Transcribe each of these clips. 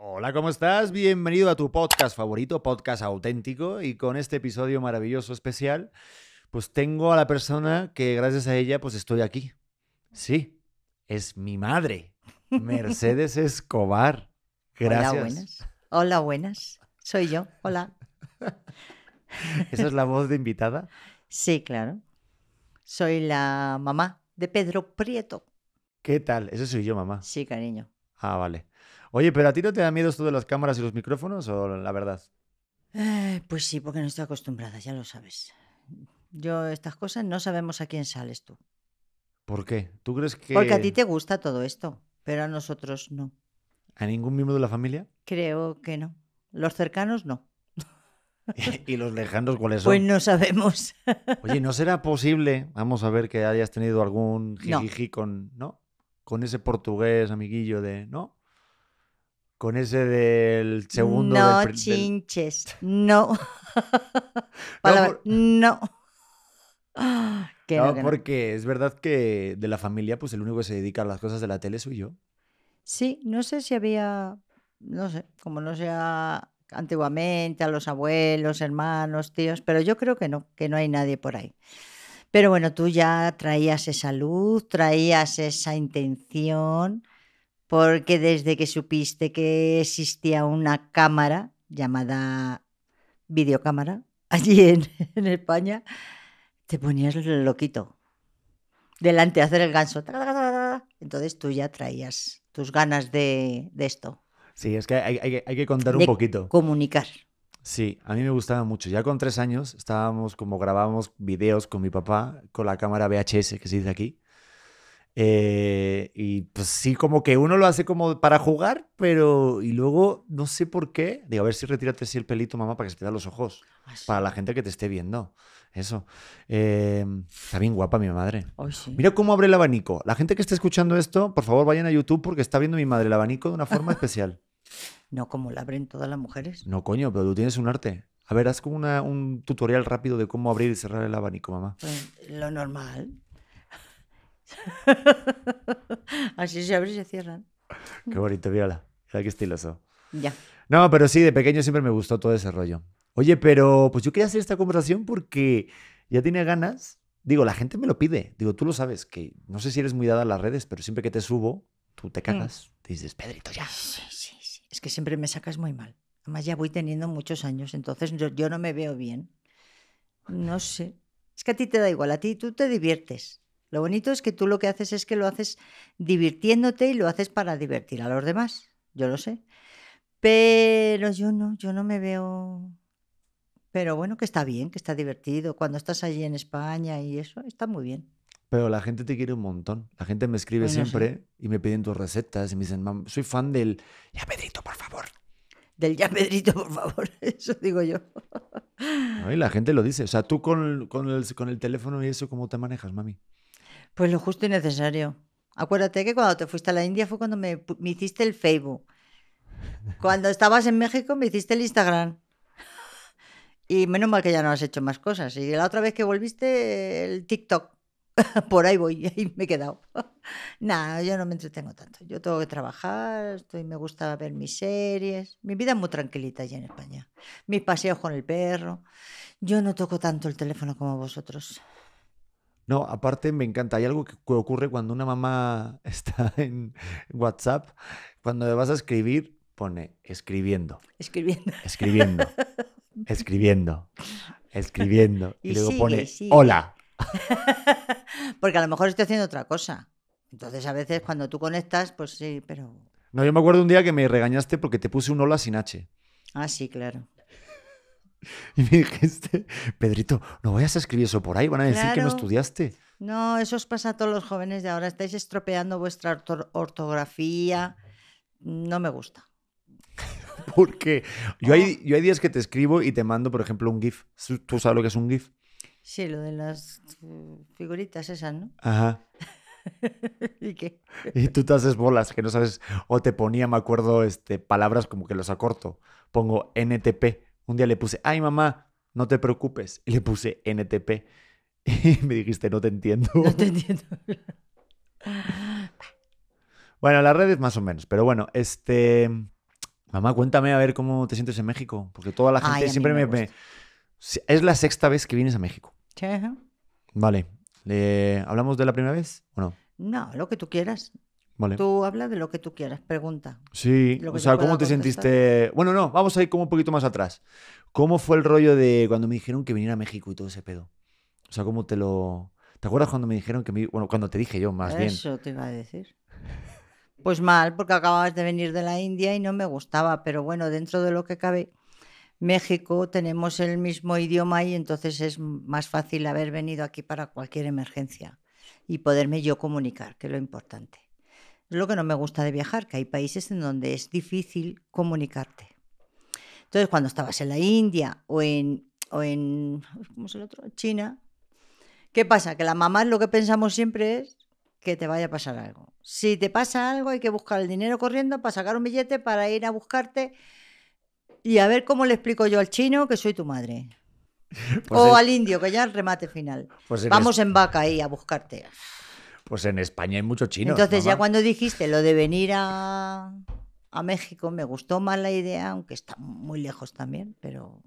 Hola, ¿cómo estás? Bienvenido a tu podcast favorito, podcast auténtico, y con este episodio maravilloso especial, pues tengo a la persona que gracias a ella pues estoy aquí. Sí, es mi madre, Mercedes Escobar. Gracias. Hola, buenas. Hola, buenas. Soy yo. Hola. ¿Esa es la voz de invitada? Sí, claro. Soy la mamá de Pedro Prieto. ¿Qué tal? ¿Eso soy yo, mamá. Sí, cariño. Ah, vale. Oye, pero ¿a ti no te da miedo esto de las cámaras y los micrófonos o la verdad? Eh, pues sí, porque no estoy acostumbrada, ya lo sabes. Yo estas cosas no sabemos a quién sales tú. ¿Por qué? ¿Tú crees que...? Porque a ti te gusta todo esto, pero a nosotros no. ¿A ningún miembro de la familia? Creo que no. Los cercanos no. ¿Y los lejanos cuáles son? Pues no sabemos. Oye, ¿no será posible, vamos a ver, que hayas tenido algún jijiji con, ¿no? Con ese portugués amiguillo de, ¿no? con ese del segundo. No chinches, no. no. no. porque es verdad que de la familia, pues el único que se dedica a las cosas de la tele soy yo. Sí, no sé si había, no sé, como no sea antiguamente, a los abuelos, hermanos, tíos, pero yo creo que no, que no hay nadie por ahí. Pero bueno, tú ya traías esa luz, traías esa intención porque desde que supiste que existía una cámara llamada videocámara allí en, España, te ponías loquito. Delante de hacer el ganso. Entonces tú ya traías tus ganas de, esto. Sí, es que hay, que contar un poquito. Comunicar. Sí, a mí me gustaba mucho. Ya con tres años estábamos como grabábamos videos con mi papá con la cámara VHS que se dice aquí. Eh, y pues sí, como que uno lo hace como para jugar, pero. Y luego, no sé por qué. Digo, a ver si retírate si el pelito, mamá, para que se te da los ojos. Para la gente que te esté viendo. Eso. Eh, está bien guapa mi madre. Mira cómo abre el abanico. La gente que esté escuchando esto, por favor, vayan a YouTube porque está viendo mi madre el abanico de una forma especial. No, como la abren todas las mujeres. No, coño, pero tú tienes un arte. A ver, haz como un tutorial rápido de cómo abrir y cerrar el abanico, mamá. Pues, lo normal. Así se abren y se cierran. Qué bonito, mírala. qué estiloso. Ya. No, pero sí, de pequeño siempre me gustó todo ese rollo. Oye, pero pues yo quería hacer esta conversación porque ya tiene ganas. Digo, la gente me lo pide. Digo, tú lo sabes, que no sé si eres muy dada a las redes, pero siempre que te subo, tú te mm. cagas. Te dices, Pedrito, ya. Sí, sí, sí. Es que siempre me sacas muy mal. Además, ya voy teniendo muchos años, entonces yo, yo no me veo bien. No sé. Es que a ti te da igual, a ti tú te diviertes. Lo bonito es que tú lo que haces es que lo haces divirtiéndote y lo haces para divertir a los demás. Yo lo sé. Pero yo no, yo no me veo. Pero bueno, que está bien, que está divertido. Cuando estás allí en España y eso, está muy bien. Pero la gente te quiere un montón. La gente me escribe pues siempre y me piden tus recetas y me dicen, mamá, soy fan del ya Pedrito, por favor. Del ya Pedrito, por favor. Eso digo yo. y la gente lo dice. O sea, tú con, el, con el teléfono y eso, ¿cómo te manejas, mami? Pues lo justo y necesario. Acuérdate que cuando te fuiste a la India fue cuando me, hiciste el Facebook. Cuando estabas en México me hiciste el Instagram. Y menos mal que ya no has hecho más cosas. Y la otra vez que volviste, el TikTok. Por ahí voy, ahí me he quedado. Nada, yo no me entretengo tanto. Yo tengo que trabajar, me gusta ver mis series. Mi vida es muy tranquilita allí en España. Mis paseos con el perro. Yo no toco tanto el teléfono como vosotros. No, aparte me encanta. Hay algo que ocurre cuando una mamá está en WhatsApp, cuando le vas a escribir, pone escribiendo. Escribiendo. Escribiendo. Escribiendo. Escribiendo. Y, luego pone hola. Porque a lo mejor estoy haciendo otra cosa. Entonces a veces cuando tú conectas, pues sí, pero... No, yo me acuerdo un día que me regañaste porque te puse un hola sin H. Ah, sí, claro. Y me dijiste, Pedrito, no vayas a escribir eso por ahí, van a decir que no estudiaste. No, eso os pasa a todos los jóvenes de ahora. Estáis estropeando vuestra ortografía. No me gusta. Porque yo hay, yo hay días que te escribo y te mando, por ejemplo, un GIF. ¿Tú sabes lo que es un GIF? Sí, lo de las figuritas esas, ¿no? Ajá. ¿Y qué? Y tú te haces bolas que no sabes. O te ponía, me acuerdo, este, palabras como que los acorto. Pongo NTP un día le puse, ay mamá, no te preocupes. Y le puse NTP. Y me dijiste, no te entiendo. No te entiendo. bueno, las redes más o menos. Pero bueno, este... Mamá, cuéntame a ver cómo te sientes en México. Porque toda la gente siempre me... Es la sexta vez que vienes a México. Vale. ¿Le... Eh, ¿Hablamos de la primera vez o no? No, lo que tú quieras. Tú habla de lo que tú quieras, pregunta. Sí, o sea, ¿cómo te sentiste? Bueno, no, vamos a ir como un poquito más atrás. ¿Cómo fue el rollo de cuando me dijeron que viniera a México y todo ese pedo? O sea, ¿cómo te lo... ¿Te acuerdas cuando me dijeron que me... Bueno, cuando te dije yo, más bien. Eso te iba a decir. Pues mal, porque acababas de venir de la India y no me gustaba, pero bueno, dentro de lo que cabe, México tenemos el mismo idioma y entonces es más fácil haber venido aquí para cualquier emergencia y poderme yo comunicar, que es lo importante. Es lo que no me gusta de viajar, que hay países en donde es difícil comunicarte. Entonces, cuando estabas en la India o en, o en otro? China, ¿qué pasa? Que la mamá lo que pensamos siempre es que te vaya a pasar algo. Si te pasa algo, hay que buscar el dinero corriendo para sacar un billete, para ir a buscarte y a ver cómo le explico yo al chino que soy tu madre. Pues o al indio, que ya el remate final. Pues Vamos en vaca ahí a buscarte. Pues en España hay muchos chinos. Entonces, ya cuando dijiste lo de venir a, a México, me gustó más la idea, aunque está muy lejos también, pero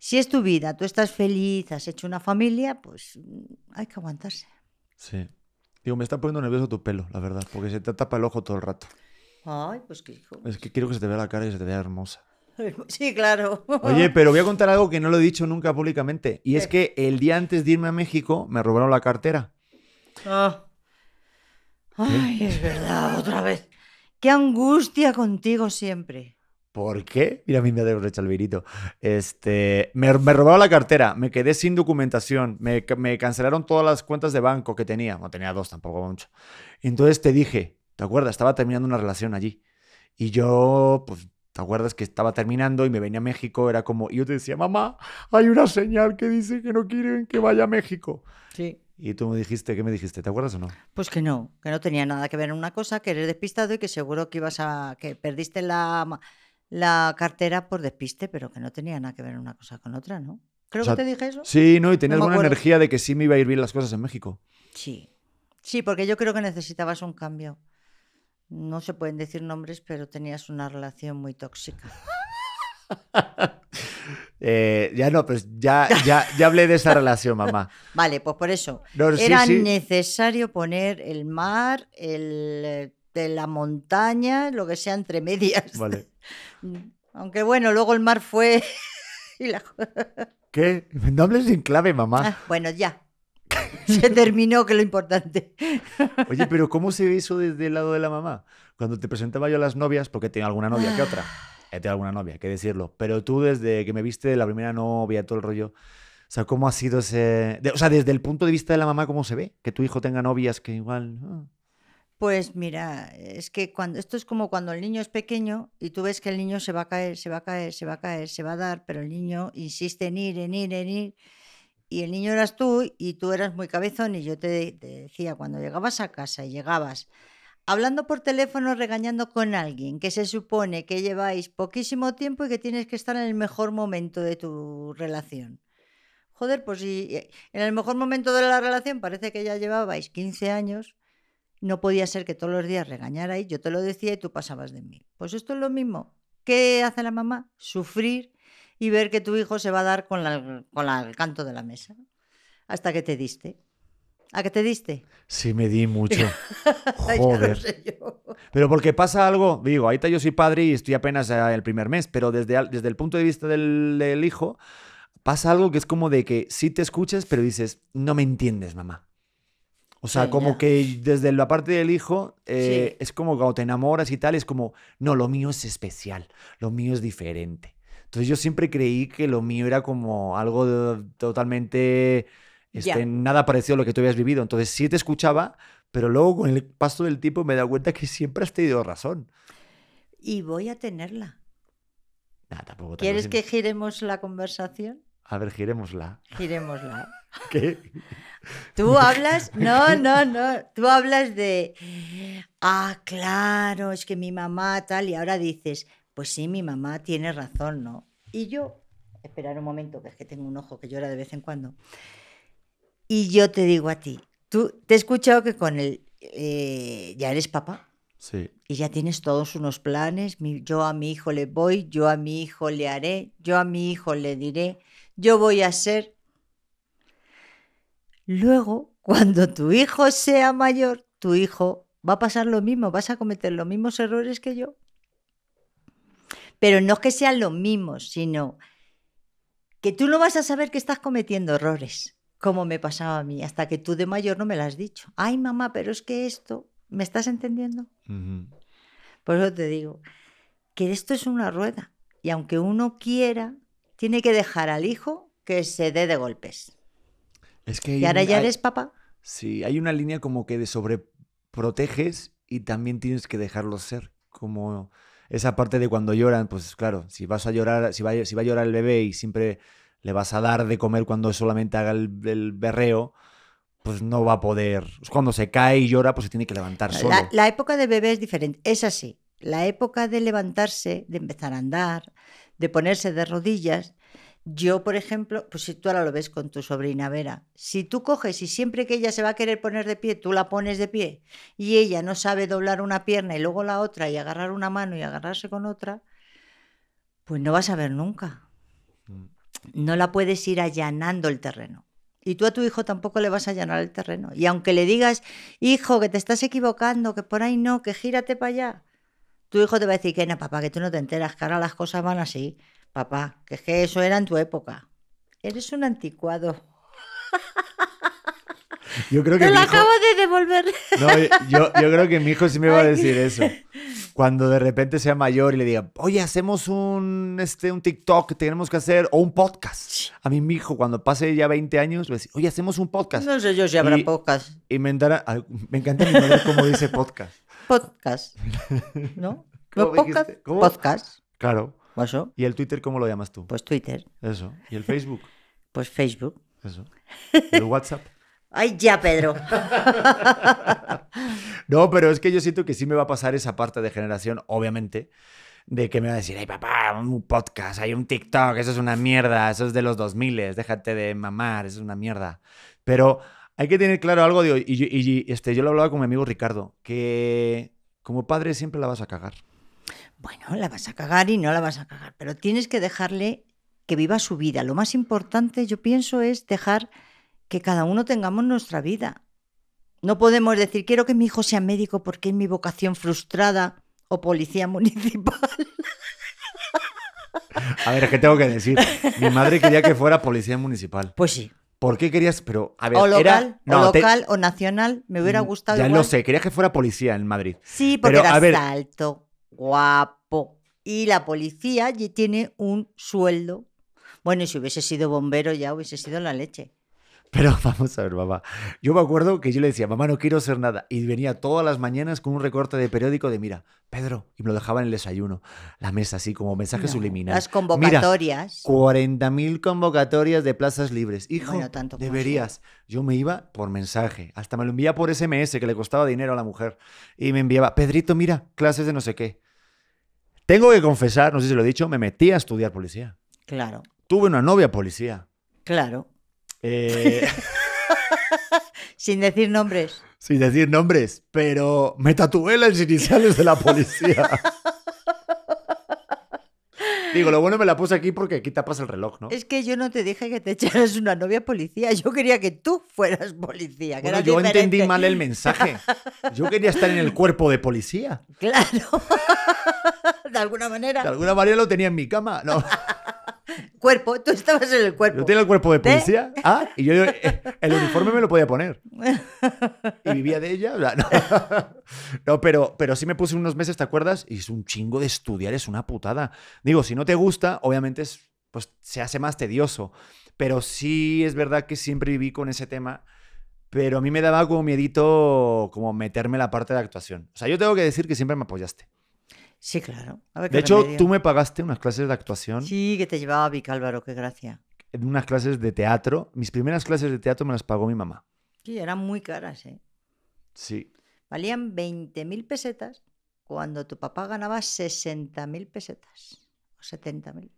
si es tu vida, tú estás feliz, has hecho una familia, pues hay que aguantarse. Sí. Digo, me está poniendo nervioso tu pelo, la verdad, porque se te tapa el ojo todo el rato. Ay, pues qué hijo. Es que quiero que se te vea la cara y se te vea hermosa. Sí, claro. Oye, pero voy a contar algo que no lo he dicho nunca públicamente. Y es que el día antes de irme a México me robaron la cartera. Ah. Ay, es verdad, otra vez. Qué angustia contigo siempre. ¿Por qué? Mira, a mí me debo el virito. Este, me, me robaron la cartera, me quedé sin documentación, me, cancelaron todas las cuentas de banco que tenía. No tenía dos, tampoco mucho. Entonces te dije, ¿te acuerdas? Estaba terminando una relación allí. Y yo, pues, ¿te acuerdas que estaba terminando y me venía a México? Era como, y yo te decía, mamá, hay una señal que dice que no quieren que vaya a México. Sí. Y tú me dijiste, ¿qué me dijiste? ¿Te acuerdas o no? Pues que no, que no tenía nada que ver en una cosa, que eres despistado y que seguro que ibas a. que perdiste la, la cartera por despiste, pero que no tenía nada que ver una cosa con otra, ¿no? Creo que te dije eso. Sí, no, y tenías no energía de que sí me iba a ir bien las cosas en México. Sí. Sí, porque yo creo que necesitabas un cambio. No se pueden decir nombres, pero tenías una relación muy tóxica. Eh, ya no, pues ya, ya, ya hablé de esa relación, mamá. Vale, pues por eso. Era necesario poner el mar, el, eh, de la montaña, lo que sea entre medias. Vale. Aunque bueno, luego el mar fue... ¿Qué? No hables sin clave, mamá. Ah, bueno, ya. Se terminó, que lo importante. Oye, pero ¿cómo se ve eso desde el lado de la mamá? Cuando te presentaba yo a las novias, porque tenía alguna novia que otra. Eh, alguna novia, hay que decirlo. Pero tú, desde que me viste la primera novia, todo el rollo. O sea, ¿cómo ha sido ese. o sea, desde el punto de vista de la mamá, ¿cómo se ve? Que tu hijo tenga novias que igual. Pues mira, es que cuando esto es como cuando el niño es pequeño y tú ves que el niño se va a caer, se va a caer, se va a caer, se va a dar, pero el niño insiste en ir, en ir, en ir. Y el niño eras tú y tú eras muy cabezón y yo te decía, cuando llegabas a casa y llegabas hablando por teléfono, regañando con alguien que se supone que lleváis poquísimo tiempo y que tienes que estar en el mejor momento de tu relación. Joder, pues si eh, en el mejor momento de la relación parece que ya llevabais 15 años, no podía ser que todos los días regañarais, yo te lo decía y tú pasabas de mí. Pues esto es lo mismo. ¿Qué hace la mamá? Sufrir y ver que tu hijo se va a dar con, la, con el canto de la mesa hasta que te diste. ¿A qué te diste? Sí, me di mucho. Joder. pero porque pasa algo, digo, ahorita yo soy padre y estoy apenas ah, el primer mes, pero desde, desde el punto de vista del, hijo, pasa algo que es como de que sí te escuchas, pero dices, no me entiendes, mamá. O sea, como que desde la parte del hijo, eh, es como cuando te enamoras y tal, es como, no, lo mío es especial, lo mío es diferente. Entonces yo siempre creí que lo mío era como algo totalmente este, nada parecido a lo que tú habías vivido. Entonces sí te escuchaba, pero luego con el paso del tiempo me he dado cuenta que siempre has tenido razón. Y voy a tenerla. ¿Quieres que giremos la conversación? A ver, giremosla giremosla ¿eh? ¿Qué? Tú hablas, no, no, no, tú hablas de, ah, claro, es que mi mamá tal, y ahora dices, pues sí, mi mamá tiene razón, ¿no? Y yo, esperar un momento, que es que tengo un ojo que llora de vez en cuando. Y yo te digo a ti, tú te he escuchado que con él eh, ya eres papá. Sí. Y ya tienes todos unos planes. yo a mi hijo le voy, yo a mi hijo le haré, yo a mi hijo le diré, yo voy a ser. Luego, cuando tu hijo sea mayor, tu hijo va a pasar lo mismo, vas a cometer los mismos errores que yo. Pero no es que sean los mismos, sino que tú no vas a saber que estás cometiendo errores como me pasaba a mí, hasta que tú de mayor no me lo has dicho. Ay, mamá, pero es que esto, ¿me estás entendiendo? Por eso te digo, que esto es una rueda y aunque uno quiera, tiene que dejar al hijo que se dé de golpes. Es que y ahora ya eres papá. Sí, hay una línea como que de sobreproteges y también tienes que dejarlo ser, como esa parte de cuando lloran, pues claro, si vas a llorar, si va a llorar el bebé y siempre le vas a dar de comer cuando solamente haga el, berreo, pues no va a poder. Cuando se cae y llora, pues se tiene que levantar solo. La, la época de bebé es diferente, es así. La época de levantarse, de empezar a andar, de ponerse de rodillas, yo, por ejemplo, pues si tú ahora lo ves con tu sobrina Vera, si tú coges y siempre que ella se va a querer poner de pie, tú la pones de pie y ella no sabe doblar una pierna y luego la otra y agarrar una mano y agarrarse con otra, pues no vas a ver nunca no la puedes ir allanando el terreno. Y tú a tu hijo tampoco le vas a allanar el terreno. Y aunque le digas, hijo, que te estás equivocando, que por ahí no, que gírate para allá, tu hijo te va a decir que no, papá, que tú no te enteras, que ahora las cosas van así, papá, que es que eso era en tu época. Eres un anticuado. Yo creo que. Te lo acabo de devolver. yo, creo que mi hijo sí me va a decir eso. Cuando de repente sea mayor y le diga, oye, hacemos un, este, un TikTok que tenemos que hacer o un podcast. A mí, mi hijo, cuando pase ya 20 años, va a oye, hacemos un podcast. No sé yo si habrá podcast. Y me, encanta mi cómo dice podcast. Podcast. ¿No? ¿Cómo podcast? Claro. ¿Y el Twitter cómo lo llamas tú? Pues Twitter. Eso. ¿Y el Facebook? Pues Facebook. Eso. ¿Y ¿El WhatsApp? Ay, ya, Pedro. no, pero es que yo siento que sí me va a pasar esa parte de generación, obviamente, de que me va a decir, ay, papá, un podcast, hay un TikTok, eso es una mierda, eso es de los 2000, déjate de mamar, eso es una mierda. Pero hay que tener claro algo, de, y, este, yo lo hablaba con mi amigo Ricardo, que como padre siempre la vas a cagar. Bueno, la vas a cagar y no la vas a cagar, pero tienes que dejarle que viva su vida. Lo más importante, yo pienso, es dejar que cada uno tengamos nuestra vida. No podemos decir, quiero que mi hijo sea médico porque es mi vocación frustrada o policía municipal. A ver, ¿qué tengo que decir? Mi madre quería que fuera policía municipal. Pues sí. ¿Por qué querías? Pero, a ver, o local, o, local o nacional, me hubiera mm, gustado. Ya sé, quería que fuera policía en Madrid. Sí, porque era alto, guapo. Y la policía ya tiene un sueldo. Bueno, y si hubiese sido bombero ya hubiese sido la leche. Pero vamos a ver, mamá. Yo me acuerdo que yo le decía, mamá, no quiero hacer nada. Y venía todas las mañanas con un recorte de periódico de, mira, Pedro, y me lo dejaba en el desayuno, la mesa, así como mensaje subliminales Las convocatorias. 40.000 convocatorias de plazas libres. Hijo, deberías. Yo me iba por mensaje, hasta me lo envía por SMS, que le costaba dinero a la mujer. Y me enviaba, Pedrito, mira, clases de no sé qué. Tengo que confesar, no sé si lo he dicho, me metí a estudiar policía. Claro. Tuve una novia policía. Claro. Eh, Sin decir nombres. Sin decir nombres, pero me tatué las iniciales de la policía. Digo, lo bueno me la puse aquí porque aquí tapas el reloj, ¿no? Es que yo no te dije que te echaras una novia policía. Yo quería que tú fueras policía. bueno, yo entendí mal el mensaje. Yo quería estar en el cuerpo de policía. Claro de alguna manera. De alguna manera lo tenía en mi cama. No. cuerpo, tú estabas en el cuerpo. Yo tenía el cuerpo de ¿Eh? policía. Ah, y yo eh, el uniforme me lo podía poner. Y vivía de ella. No, pero, pero sí me puse unos meses, ¿te acuerdas? Y es un chingo de estudiar, es una putada. Digo, si no te gusta, obviamente pues, se hace más tedioso. Pero sí es verdad que siempre viví con ese tema. Pero a mí me daba como miedito como meterme la parte de actuación. O sea, yo tengo que decir que siempre me apoyaste. Sí, claro. de hecho, tú me pagaste unas clases de actuación. Sí, que te llevaba Vic Álvaro, qué gracia. Unas clases de teatro. Mis primeras clases de teatro me las pagó mi mamá. Sí, eran muy caras, ¿eh? Sí. Valían 20.000 pesetas cuando tu papá ganaba 60.000 pesetas o 70.000.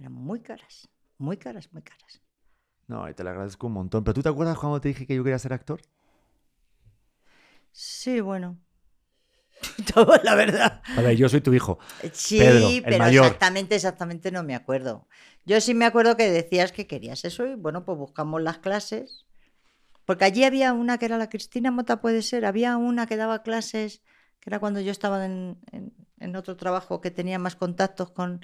Eran muy caras, muy caras, muy caras. No, y te lo agradezco un montón. ¿Pero tú te acuerdas cuando te dije que yo quería ser actor? Sí, bueno, Todo, la verdad. A ver, yo soy tu hijo. Sí, pero exactamente, exactamente no me acuerdo. Yo sí me acuerdo que decías que querías eso y bueno, pues buscamos las clases. Porque allí había una que era la Cristina Mota, puede ser, había una que daba clases, que era cuando yo estaba en otro trabajo que tenía más contactos con...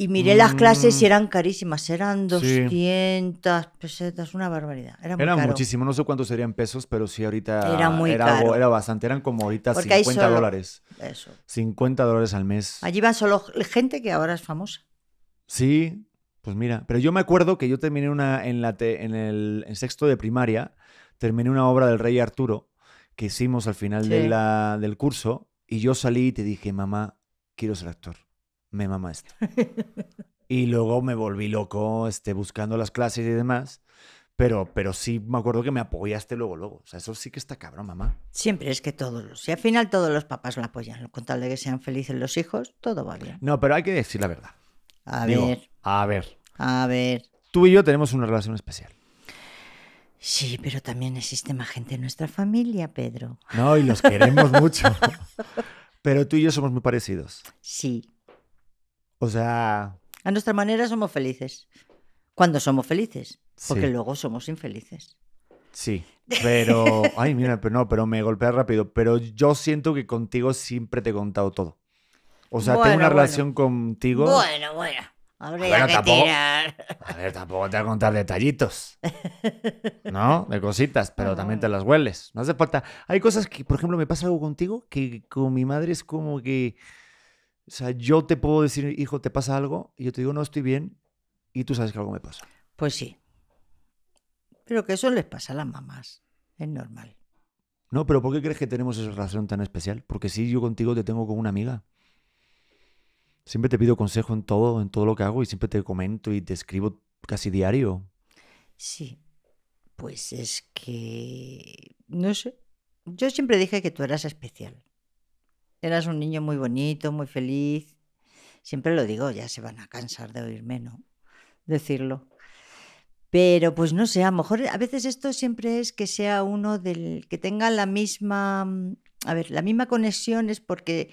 Y miré las clases y mm. eran carísimas, eran 200 pesetas, una barbaridad. Era muchísimo, no sé cuántos serían pesos, pero sí ahorita era, muy era, bastante, eran como ahorita 50 dólares. Eso. 50 dólares al mes. Allí van solo gente que ahora es famosa. Sí, pues mira, pero yo me acuerdo que yo terminé una en la en el sexto de primaria, terminé una obra del Rey Arturo que hicimos al final de la, del curso y yo salí y te dije, "Mamá, quiero ser actor." me mama esto. y luego me volví loco este, buscando las clases y demás. Pero, pero sí me acuerdo que me apoyaste luego, luego. O sea, eso sí que está cabrón, mamá. Siempre es que todos los. Y al final todos los papás lo apoyan. Con tal de que sean felices los hijos, todo va bien. No, pero hay que decir la verdad. A ver. A ver. A ver. Tú y yo tenemos una relación especial. Sí, pero también existe más gente en nuestra familia, Pedro. No, y los queremos mucho. Pero tú y yo somos muy parecidos. Sí. O sea... A nuestra manera somos felices. Cuando somos felices. Porque luego somos infelices. Sí, pero... Ay, mira, pero no, pero me golpea rápido. Pero yo siento que contigo siempre te he contado todo. O sea, tengo una relación contigo... Bueno, bueno. Habría que tirar. A ver, tampoco te voy a contar detallitos. ¿No? De cositas, pero también te ah. las hueles. No hace falta. Hay cosas que, por ejemplo, me pasa algo contigo que con mi madre es como que o sea, yo te puedo decir, hijo, ¿te pasa algo? Y yo te digo, no estoy bien, y tú sabes que algo me pasa. Pues sí. Pero que eso les pasa a las mamás. Es normal. No, pero ¿por qué crees que tenemos esa relación tan especial? Porque sí, yo contigo te tengo como una amiga. Siempre te pido consejo en todo, en todo lo que hago y siempre te comento y te escribo casi diario. Sí, pues es que, no sé, yo siempre dije que tú eras especial. Eras un niño muy bonito, muy feliz. Siempre lo digo, ya se van a cansar de oírme, ¿no? Decirlo. Pero pues no sé, a lo mejor a veces esto siempre es que sea uno del que tenga la misma, mm, a ver, la misma conexión es porque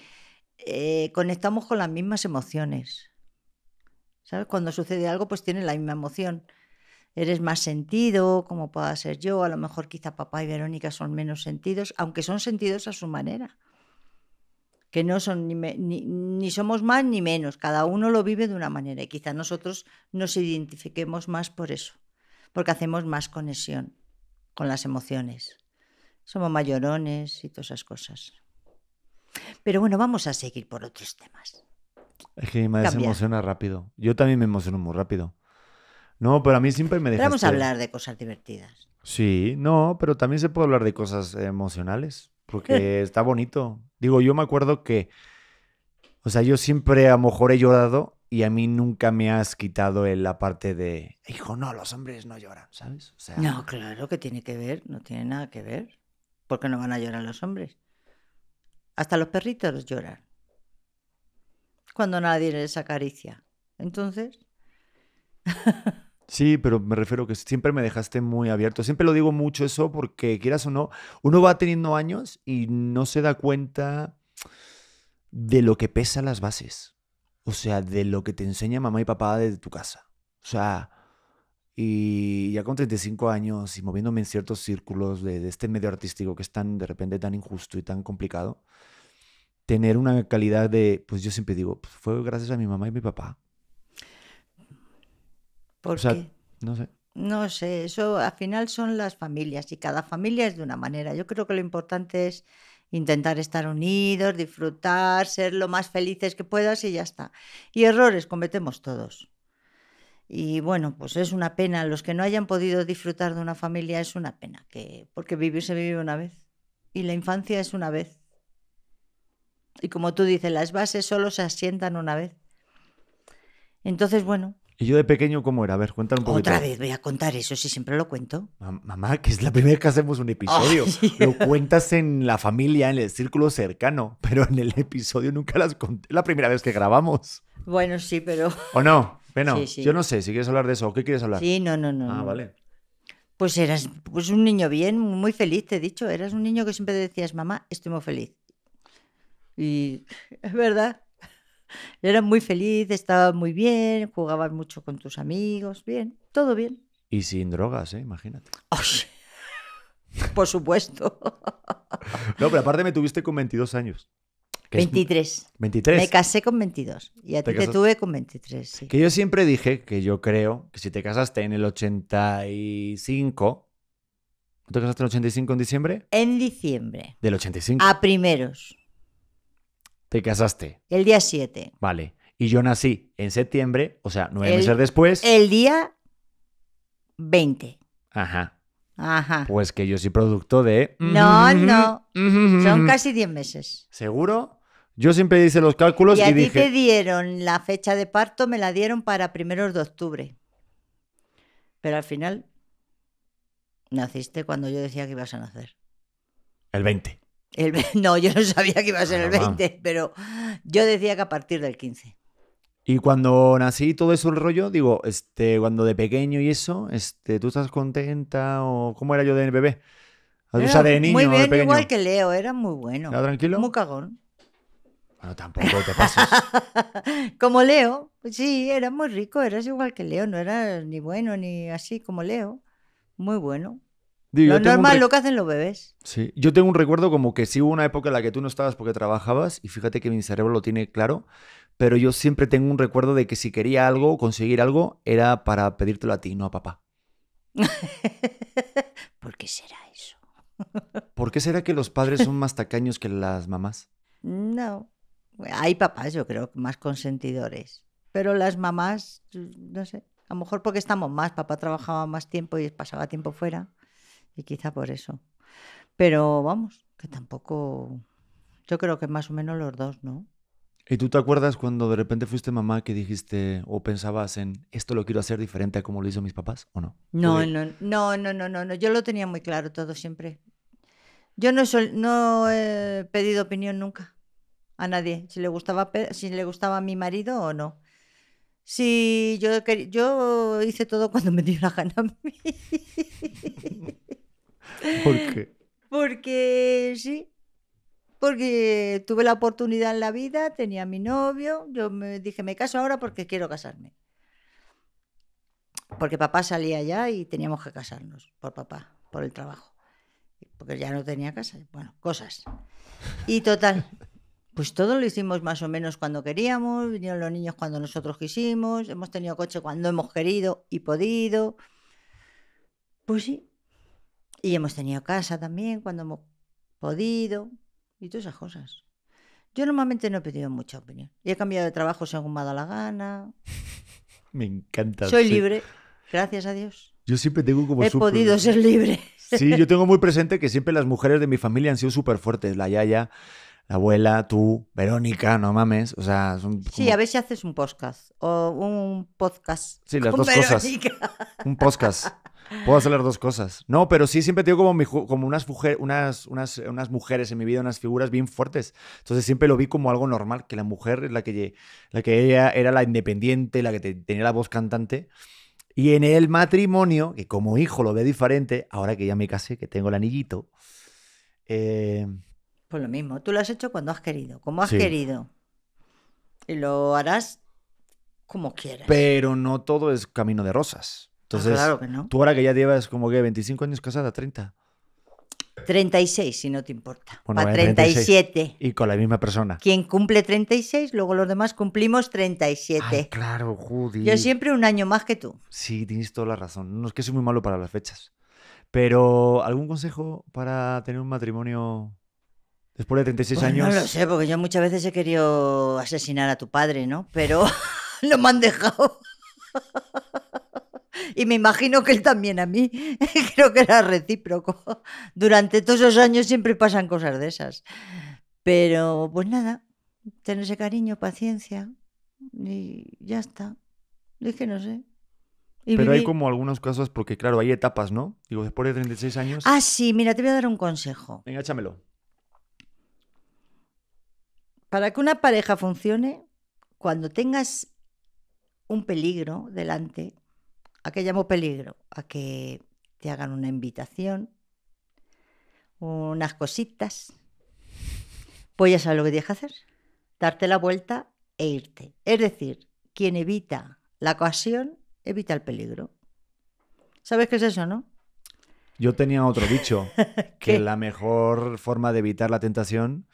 eh, conectamos con las mismas emociones. ¿Sabes? Cuando sucede algo, pues tiene la misma emoción. Eres más sentido, como pueda ser yo, a lo mejor quizá papá y Verónica son menos sentidos, aunque son sentidos a su manera que no son ni, somos más ni menos, cada uno lo vive de una manera y quizá nosotros nos identifiquemos más por eso, porque hacemos más conexión con las emociones. Somos mayorones y todas esas cosas. Pero bueno, vamos a seguir por otros temas. Es que me emociona rápido. Yo también me emociono muy rápido. No, pero a mí siempre me dejaste... vamos a hablar de cosas divertidas. Sí, no, pero también se puede hablar de cosas emocionales, porque está bonito. Digo, yo me acuerdo que, o sea, yo siempre a lo mejor he llorado y a mí nunca me has quitado el, la parte de, hijo, no, los hombres no lloran, ¿sabes? no, claro que tiene que ver, no tiene nada que ver. porque no van a llorar los hombres? Hasta los perritos lloran cuando nadie les acaricia. Entonces... Sí, pero me refiero que siempre me dejaste muy abierto. Siempre lo digo mucho eso porque quieras o no, uno va teniendo años y no se da cuenta de lo que pesan las bases. O sea, de lo que te enseña mamá y papá desde tu casa. O sea, y ya con 35 años y moviéndome en ciertos círculos de, este medio artístico que es tan de repente tan injusto y tan complicado, tener una calidad de, pues yo siempre digo, pues fue gracias a mi mamá y mi papá no sé. No sé, eso al final son las familias y cada familia es de una manera. Yo creo que lo importante es intentar estar unidos, disfrutar, ser lo más felices que puedas y ya está. Y errores cometemos todos. Y bueno, pues es una pena. Los que no hayan podido disfrutar de una familia es una pena, que, porque vivir se vive una vez. Y la infancia es una vez. Y como tú dices, las bases solo se asientan una vez. Entonces, bueno, ¿Y yo de pequeño cómo era? A ver, cuéntame un poco Otra vez voy a contar eso, si siempre lo cuento. mamá, que es la primera vez que hacemos un episodio. Lo cuentas en la familia, en el círculo cercano, pero en el episodio nunca las conté. La primera vez que grabamos. Bueno, sí, pero... ¿O no? Bueno, yo no sé si quieres hablar de eso. ¿O ¿Qué quieres hablar? Sí, no, no, no. Ah, vale. Pues eras pues un niño bien, muy feliz, te he dicho. Eras un niño que siempre decías, mamá, estoy muy feliz. Y es verdad. Era muy feliz, estaba muy bien, jugabas mucho con tus amigos, bien, todo bien. Y sin drogas, ¿eh? imagínate. por supuesto. no, pero aparte me tuviste con 22 años. 23. 23. Me casé con 22 y a ti te, tuve con 23. Que yo siempre dije que yo creo que si te casaste en el 85, ¿No te casaste en el 85 en diciembre? En diciembre. ¿Del 85? A primeros. Te casaste. El día 7. Vale. Y yo nací en septiembre, o sea, nueve meses después. El día 20. Ajá. Ajá. Pues que yo soy producto de... No, no. Son casi 10 meses. ¿Seguro? Yo siempre hice los cálculos y, y a ti te dieron la fecha de parto, me la dieron para primeros de octubre. Pero al final naciste cuando yo decía que ibas a nacer. El 20. no, yo no sabía que iba a ser ah, el 20, pero yo decía que a partir del 15. Y cuando nací todo eso el rollo, digo, este, cuando de pequeño y eso, este, ¿tú estás contenta o cómo era yo de bebé? de niño muy bien, igual que Leo, era muy bueno. ¿Era tranquilo? Muy cagón. Bueno, tampoco te pases. como Leo, sí, era muy rico, eras igual que Leo, no era ni bueno ni así como Leo. Muy bueno lo normal, lo que hacen los bebés. Sí, yo tengo un recuerdo como que sí hubo una época en la que tú no estabas porque trabajabas y fíjate que mi cerebro lo tiene claro, pero yo siempre tengo un recuerdo de que si quería algo, conseguir algo, era para pedírtelo a ti, no a papá. ¿Por qué será eso? ¿Por qué será que los padres son más tacaños que las mamás? No, hay papás yo creo más consentidores, pero las mamás, mm, no sé, a lo mejor porque estamos más, papá trabajaba más tiempo y pasaba tiempo fuera. Y quizá por eso. Pero vamos, que tampoco. Yo creo que más o menos los dos, ¿no? ¿Y tú te acuerdas cuando de repente fuiste mamá que dijiste o pensabas en esto lo quiero hacer diferente a como lo hizo mis papás o no? No, no, no, no, no, no, Yo lo tenía muy claro todo siempre. Yo no, no he pedido opinión nunca a nadie, si le gustaba, si le gustaba a mi marido o no. Si yo, yo hice todo cuando me dio la gana a mí. ¿Por qué? Porque sí. Porque tuve la oportunidad en la vida, tenía a mi novio, yo me dije, me caso ahora porque quiero casarme. Porque papá salía ya y teníamos que casarnos por papá, por el trabajo. Porque ya no tenía casa, bueno, cosas. Y total, pues todo lo hicimos más o menos cuando queríamos, vinieron los niños cuando nosotros quisimos, hemos tenido coche cuando hemos querido y podido. Pues sí, y hemos tenido casa también cuando hemos podido y todas esas cosas. Yo normalmente no he pedido mucha opinión. Y he cambiado de trabajo según me ha dado la gana. Me encanta. Soy libre, gracias a Dios. Yo siempre tengo como... He podido ser libre. Sí, yo tengo muy presente que siempre las mujeres de mi familia han sido súper fuertes. La Yaya, la abuela, tú, Verónica, no mames. O sea, Sí, a ver si haces un podcast o un podcast. Sí, las con dos Verónica. cosas. Un podcast. Puedo hacer las dos cosas. No, pero sí siempre tengo como, como unas, unas, mujeres en mi vida, unas figuras bien fuertes. Entonces siempre lo vi como algo normal, que la mujer es la que, la que ella era la independiente, la que tenía la voz cantante. Y en el matrimonio, que como hijo lo ve diferente, ahora que ya me casé, que tengo el anillito. Eh, pues lo mismo, tú lo has hecho cuando has querido, como has querido. Y lo harás como quieras. Pero no todo es camino de rosas. Ah, Entonces, tú ahora que ya llevas como que 25 años casada, 30. 36, si no te importa. Bueno, para 37. Y con la misma persona. Quien cumple 36, luego los demás cumplimos 37. Ay, claro, Judy. Yo siempre un año más que tú. Sí, tienes toda la razón. No es que soy muy malo para las fechas. Pero, ¿algún consejo para tener un matrimonio después de 36 pues años? No lo sé, porque yo muchas veces he querido asesinar a tu padre, ¿no? Pero no me han dejado. y me imagino que él también a mí. Creo que era recíproco. Durante todos esos años siempre pasan cosas de esas. Pero pues nada, ese cariño, paciencia y ya está. Es que no sé. Pero hay como algunos casos, porque claro, hay etapas, ¿no? Digo, después de 36 años. Ah, sí, mira, te voy a dar un consejo. Venga, échamelo. Para que una pareja funcione, cuando tengas un peligro delante, ¿A qué llamo peligro? A que te hagan una invitación, unas cositas. Pues ya sabes lo que tienes que hacer, darte la vuelta e irte. Es decir, quien evita la ocasión, evita el peligro. ¿Sabes qué es eso, no? Yo tenía otro dicho, que la mejor forma de evitar la tentación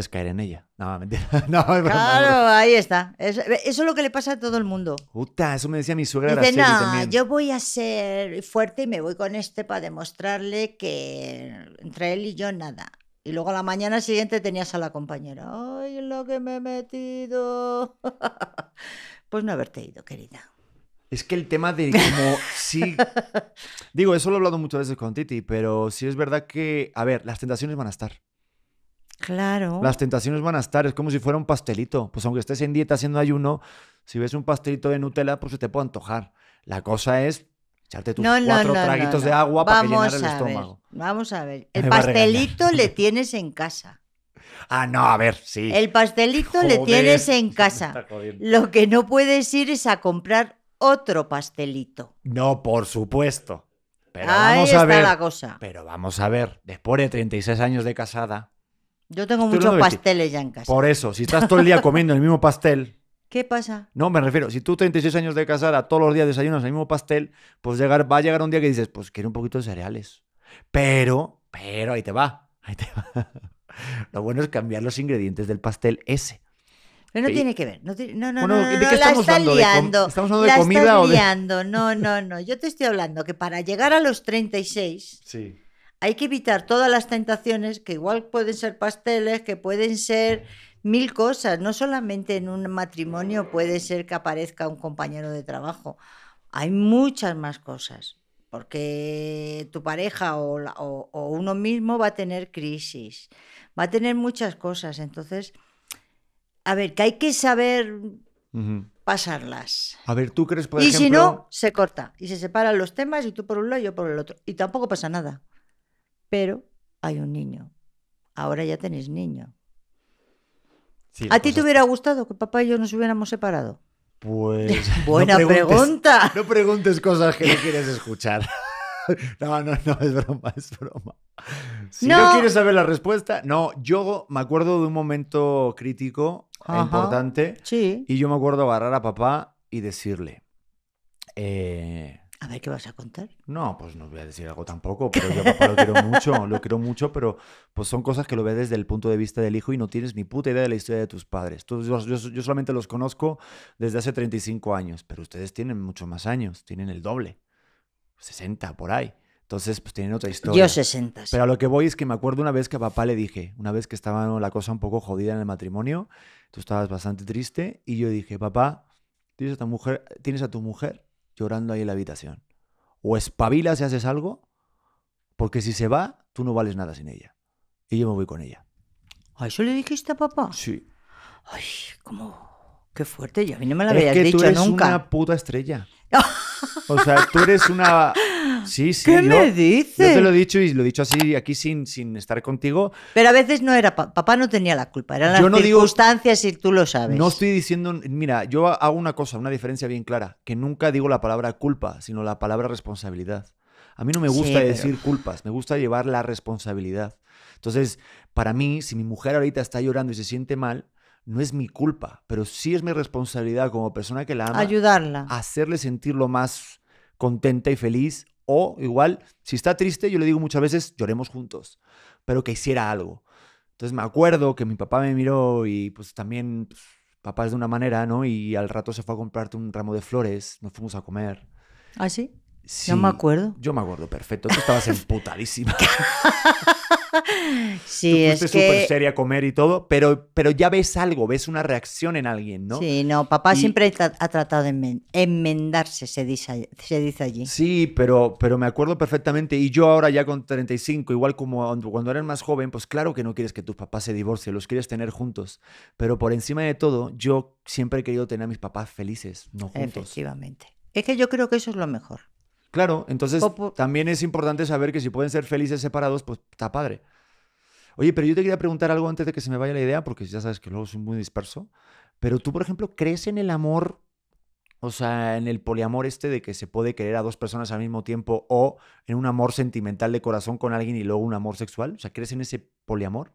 es caer en ella. No, mentira. No, claro, ahí está. Eso, es lo que le pasa a todo el mundo. Puta, eso me decía mi suegra. Dice, no, yo voy a ser fuerte y me voy con este para demostrarle que entre él y yo nada. Y luego a la mañana siguiente tenías a la compañera. ¡Ay, lo que me he metido! pues no haberte ido, querida. Es que el tema de como sí. Digo, eso lo he hablado muchas veces con Titi, pero sí es verdad que, a ver, las tentaciones van a estar. Claro. Las tentaciones van a estar, es como si fuera un pastelito. Pues aunque estés en dieta haciendo ayuno, si ves un pastelito de Nutella, pues se te puede antojar. La cosa es echarte tus cuatro traguitos de agua para que llenar el estómago. vamos a ver. El pastelito le tienes en casa. Ah, no, a ver, sí. El pastelito le tienes en casa. Lo que no puedes ir es a comprar otro pastelito. No, por supuesto. Pero vamos a está ver. la cosa. Pero vamos a ver, después de 36 años de casada, yo tengo muchos pasteles ya en casa. Por eso, si estás todo el día comiendo el mismo pastel, ¿Qué pasa? No, me refiero, si tú 36 años de casada, todos los días desayunas el mismo pastel, pues llegar, va a llegar un día que dices, pues quiero un poquito de cereales. Pero, pero ahí te va, ahí te va. Lo bueno es cambiar los ingredientes del pastel ese. Pero no tiene que ver, no, no, no, no, la liando. ¿Estamos hablando de comida estás no, no, no. Yo te estoy hablando que para llegar a los 36... Sí hay que evitar todas las tentaciones, que igual pueden ser pasteles, que pueden ser mil cosas. No solamente en un matrimonio puede ser que aparezca un compañero de trabajo. Hay muchas más cosas, porque tu pareja o, uno mismo va a tener crisis, va a tener muchas cosas. Entonces, a ver, que hay que saber pasarlas. A ver, ¿tú crees, por ejemplo... Y si no, se corta y se separan los temas y tú por un lado y yo por el otro. Y tampoco pasa nada pero hay un niño. Ahora ya tenéis niño. ¿A ti te hubiera gustado que papá y yo nos hubiéramos separado? Pues. Buena pregunta. No preguntes cosas que no quieres escuchar. No, no, no, es broma, es broma. Si no, quieres saber la respuesta, no, yo me acuerdo de un momento crítico e importante. Sí. Y yo me acuerdo agarrar a papá y decirle: eh, a ver, ¿qué vas a contar? No, pues no voy a decir algo tampoco, pero yo papá lo quiero mucho, lo quiero mucho, pero pues son cosas que lo ves desde el punto de vista del hijo y no tienes ni puta idea de la historia de tus padres. Tú, yo, yo, solamente los conozco desde hace 35 años, pero ustedes tienen mucho más años, tienen el doble, 60 por ahí. Entonces, pues tienen otra historia. Yo 60. Pero a lo que voy es que me acuerdo una vez que a papá le dije, una vez que estaba la cosa un poco jodida en el matrimonio, tú estabas bastante triste y yo dije, papá, tienes a mujer, tienes a tu mujer llorando ahí en la habitación. O espabilas si haces algo, porque si se va, tú no vales nada sin ella. Y yo me voy con ella. ¿A eso le dijiste a papá? Sí. Ay, cómo... Qué fuerte, ya a mí no me la habías es que nunca. tú eres una puta estrella. o sea, tú eres una Sí, sí. ¿Qué me dices? Yo te lo he dicho y lo he dicho así aquí sin, sin estar contigo. Pero a veces no era, papá no tenía la culpa, era yo las no circunstancias y tú lo sabes. No estoy diciendo, mira, yo hago una cosa, una diferencia bien clara, que nunca digo la palabra culpa, sino la palabra responsabilidad. A mí no me gusta decir culpas, me gusta llevar la responsabilidad. Entonces, para mí, si mi mujer ahorita está llorando y se siente mal, no es mi culpa, pero sí es mi responsabilidad como persona que la ama. Ayudarla. Hacerle sentir lo más contenta y feliz o igual, si está triste, yo le digo muchas veces, lloremos juntos, pero que hiciera algo. Entonces me acuerdo que mi papá me miró y pues también pues, papás de una manera, ¿no? Y al rato se fue a comprarte un ramo de flores, nos fuimos a comer. ¿Ah, sí? yo me acuerdo. Yo me acuerdo perfecto. Tú estabas emputadísima. sí, Tú es súper seria a comer y todo, pero, pero ya ves algo, ves una reacción en alguien, ¿no? Sí, no, papá siempre ha tratado de enmendarse, se dice, se dice allí. Sí, pero, pero me acuerdo perfectamente. Y yo ahora ya con 35, igual como cuando eres más joven, pues claro que no quieres que tus papás se divorcie, los quieres tener juntos. Pero por encima de todo, yo siempre he querido tener a mis papás felices, no juntos. Efectivamente. Es que yo creo que eso es lo mejor. Claro, entonces también es importante saber que si pueden ser felices separados, pues está padre. Oye, pero yo te quería preguntar algo antes de que se me vaya la idea, porque ya sabes que luego soy muy disperso. Pero tú, por ejemplo, ¿crees en el amor? O sea, en el poliamor este de que se puede querer a dos personas al mismo tiempo o en un amor sentimental de corazón con alguien y luego un amor sexual. O sea, ¿crees en ese poliamor?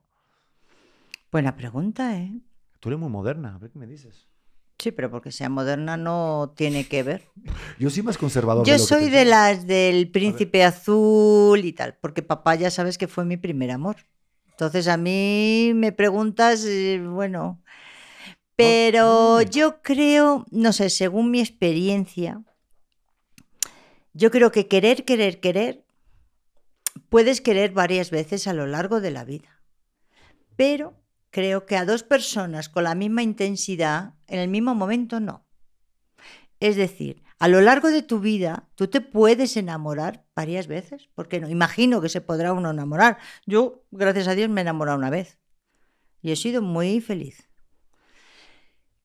Buena pregunta, ¿eh? Tú eres muy moderna, a ver qué me dices. Sí, pero porque sea moderna no tiene que ver. Yo soy más conservador. Yo soy de las del príncipe azul y tal, porque papá ya sabes que fue mi primer amor. Entonces a mí me preguntas, eh, bueno, pero yo creo, no sé, según mi experiencia, yo creo que querer, querer, querer, puedes querer varias veces a lo largo de la vida, pero creo que a dos personas con la misma intensidad, en el mismo momento, no. Es decir, a lo largo de tu vida, tú te puedes enamorar varias veces, porque no? Imagino que se podrá uno enamorar. Yo, gracias a Dios, me he enamorado una vez y he sido muy feliz.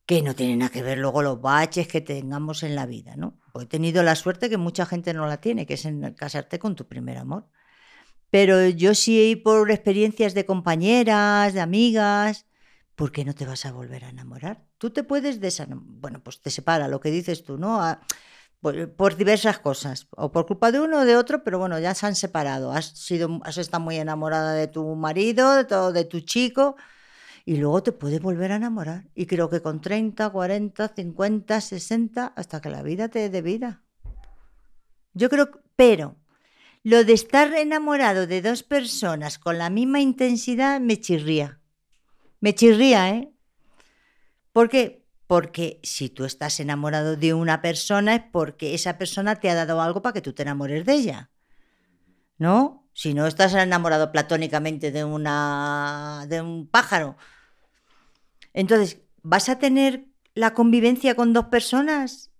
Que no tiene nada que ver luego los baches que tengamos en la vida, ¿no? Pues he tenido la suerte que mucha gente no la tiene, que es en casarte con tu primer amor. Pero yo sí por experiencias de compañeras, de amigas, ¿por qué no te vas a volver a enamorar? Tú te puedes desenamorar, bueno, pues te separa lo que dices tú, ¿no? Ah, por, diversas cosas, o por culpa de uno o de otro, pero bueno, ya se han separado. Has, sido, estado muy enamorada de tu marido, de, todo, de tu chico, y luego te puedes volver a enamorar. Y creo que con 30, 40, 50, 60, hasta que la vida te dé vida. Yo creo, pero lo de estar enamorado de dos personas con la misma intensidad me chirría. Me chirría, ¿eh? ¿Por Porque si tú estás enamorado de una persona es porque esa persona te ha dado algo para que tú te enamores de ella. ¿No? Si no estás enamorado platónicamente de una de un pájaro. Entonces, ¿vas a tener la convivencia con dos personas?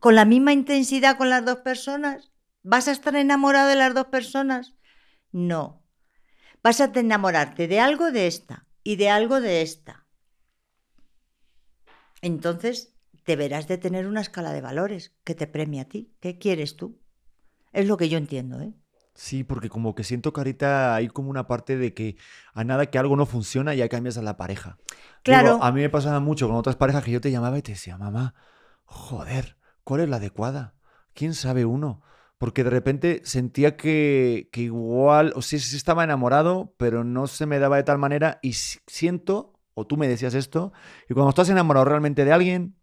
¿Con la misma intensidad con las dos personas? ¿Vas a estar enamorado de las dos personas? No. Vas a enamorarte de algo de esta y de algo de esta. Entonces, deberás de tener una escala de valores que te premie a ti. ¿Qué quieres tú? Es lo que yo entiendo, ¿eh? Sí, porque como que siento carita ahorita hay como una parte de que a nada que algo no funciona ya cambias a la pareja. Claro. a mí me pasaba mucho con otras parejas que yo te llamaba y te decía, mamá, joder, ¿cuál es la adecuada? ¿Quién sabe uno? porque de repente sentía que, igual, o si estaba enamorado, pero no se me daba de tal manera y siento, o tú me decías esto, y cuando estás enamorado realmente de alguien,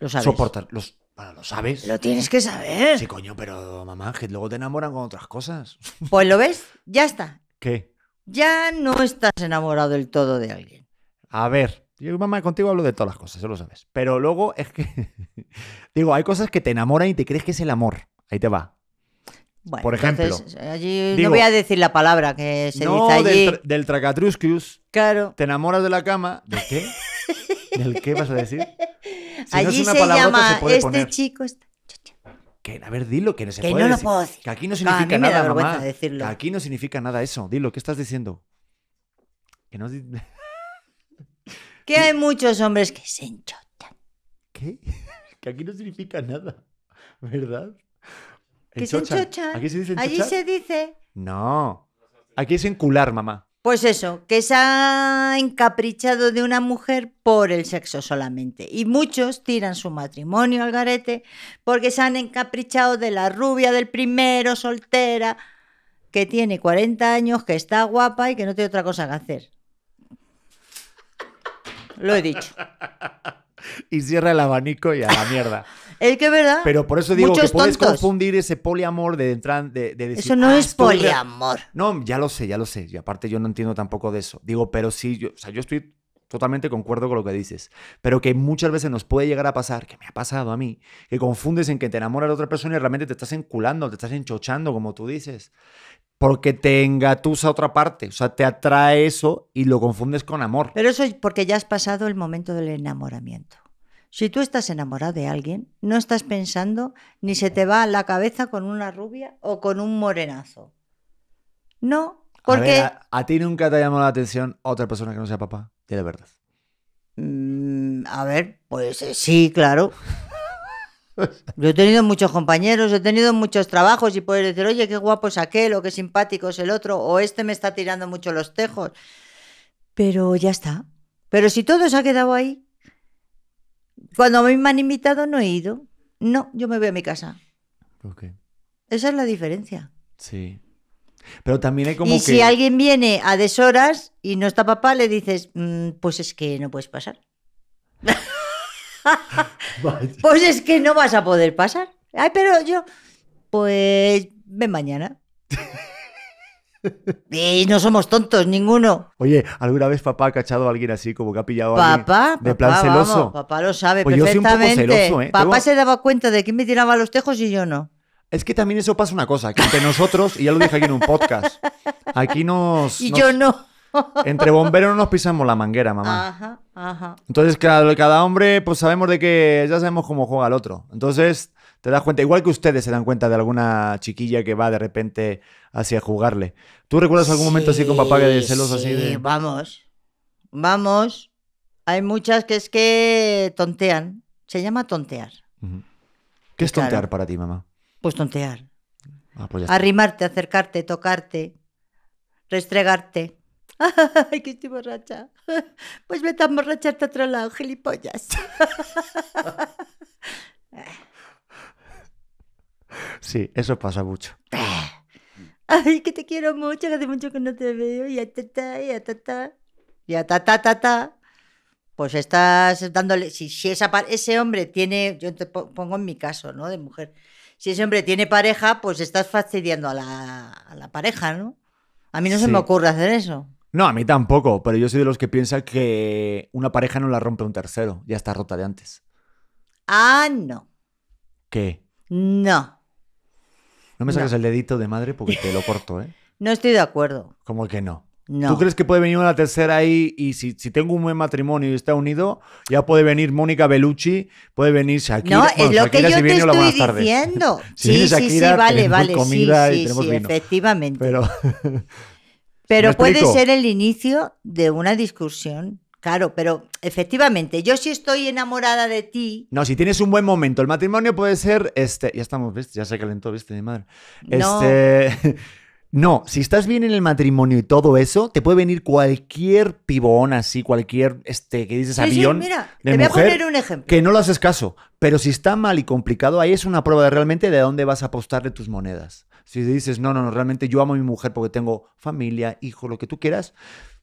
lo sabes. soportas, los, lo sabes. Lo tienes que saber. Sí, coño, pero mamá, que luego te enamoran con otras cosas. Pues lo ves, ya está. ¿Qué? Ya no estás enamorado del todo de alguien. A ver, yo mamá contigo hablo de todas las cosas, eso lo sabes. Pero luego es que, digo, hay cosas que te enamoran y te crees que es el amor. Ahí te va por ejemplo. Eh, allí no voy a decir la palabra que se dice allí. Del, del tracatruscus. Claro. Te enamoras de la cama. ¿De qué? ¿Del qué vas a decir? allí se llama este chico está. a ver, dilo, que no se que puede no Lo puedo decir. Que aquí no significa nada, Que aquí no significa nada eso. Dilo, ¿qué estás diciendo? Que no. que hay muchos hombres que se enchotan. ¿Qué? que aquí no significa nada, ¿verdad? Aquí se dice Allí se dice. No. Aquí es en cular, mamá. Pues eso, que se ha encaprichado de una mujer por el sexo solamente. Y muchos tiran su matrimonio al garete porque se han encaprichado de la rubia del primero, soltera, que tiene 40 años, que está guapa y que no tiene otra cosa que hacer. Lo he dicho. y cierra el abanico y a la mierda. es que verdad. Pero por eso digo que puedes confundir ese poliamor de, de, de Eso no ah, es poliamor. No, ya lo sé, ya lo sé. Y aparte yo no entiendo tampoco de eso. Digo, pero sí, o sea, yo estoy totalmente concuerdo con lo que dices, pero que muchas veces nos puede llegar a pasar, que me ha pasado a mí, que confundes en que te enamoras de otra persona y realmente te estás enculando, te estás enchochando, como tú dices, porque te engatusa otra parte, o sea, te atrae eso y lo confundes con amor. Pero eso es porque ya has pasado el momento del enamoramiento. Si tú estás enamorado de alguien, no estás pensando ni se te va a la cabeza con una rubia o con un morenazo. No, porque... A, a ti nunca te ha llamado la atención otra persona que no sea papá? de la verdad? Mm, a ver, pues eh, sí, claro. Yo he tenido muchos compañeros, he tenido muchos trabajos y poder decir, oye, qué guapo es aquel, o qué simpático es el otro, o este me está tirando mucho los tejos. Pero ya está. Pero si todo se ha quedado ahí, cuando me han invitado no he ido. No, yo me voy a mi casa. qué? Esa es la diferencia. Sí. Pero también hay como y si alguien viene a deshoras y no está papá, le dices, mm, pues es que no puedes pasar. pues es que no vas a poder pasar. Ay, pero yo... Pues ven mañana. Y no somos tontos, ninguno. Oye, ¿alguna vez papá ha cachado a alguien así, como que ha pillado a alguien papá, de plan celoso? papá lo sabe pues perfectamente. ¿eh? Papá se daba cuenta de que me tiraba los tejos y yo no. Es que también eso pasa una cosa, que entre nosotros, y ya lo dije aquí en un podcast, aquí nos... Y yo no. Entre bomberos no nos pisamos la manguera, mamá. Ajá, ajá. Entonces, cada, cada hombre, pues sabemos de que ya sabemos cómo juega el otro. Entonces, te das cuenta, igual que ustedes se dan cuenta de alguna chiquilla que va de repente hacia jugarle. ¿Tú recuerdas algún momento así con papá que de celos así? De... Vamos, vamos. Hay muchas que es que tontean. Se llama tontear. ¿Qué es tontear para ti, mamá? Pues tontear. Ah, pues Arrimarte, acercarte, tocarte, restregarte. ¡Ay, que estoy borracha! Pues vete a emborracharte a otro lado, gilipollas. Sí, eso pasa mucho. ¡Ay, que te quiero mucho! Que hace mucho que no te veo. Y a ta, y a ta. Y a ta ta. Pues estás dándole. Si, si esa, ese hombre tiene. Yo te pongo en mi caso, ¿no? De mujer si ese hombre tiene pareja, pues estás fastidiando a la, pareja, ¿no? A mí no se me ocurre hacer eso. No, a mí tampoco, pero yo soy de los que piensa que una pareja no la rompe un tercero, ya está rota de antes. Ah, no. ¿Qué? No. No me saques el dedito de madre porque te lo corto, ¿eh? No estoy de acuerdo. ¿Cómo que no? ¿Tú crees que puede venir una tercera ahí y si, tengo un buen matrimonio y está unido, ya puede venir Mónica Bellucci, puede venir Shakira? No, es lo que yo estoy diciendo. sí, sí, sí, vale, vale. Sí, sí, sí, efectivamente. Pero, puede ser el inicio de una discusión. Claro, pero efectivamente, yo sí estoy enamorada de ti. No, si tienes un buen momento, el matrimonio puede ser este. Ya estamos, Ya se calentó, ¿viste? De madre. Este. No. No, si estás bien en el matrimonio y todo eso, te puede venir cualquier pibón así, cualquier este que dices avión. mira, te voy a poner un ejemplo. Que no lo haces caso. Pero si está mal y complicado, ahí es una prueba de realmente de dónde vas a apostarle tus monedas. Si dices, no, no, no, realmente yo amo a mi mujer porque tengo familia, hijo, lo que tú quieras,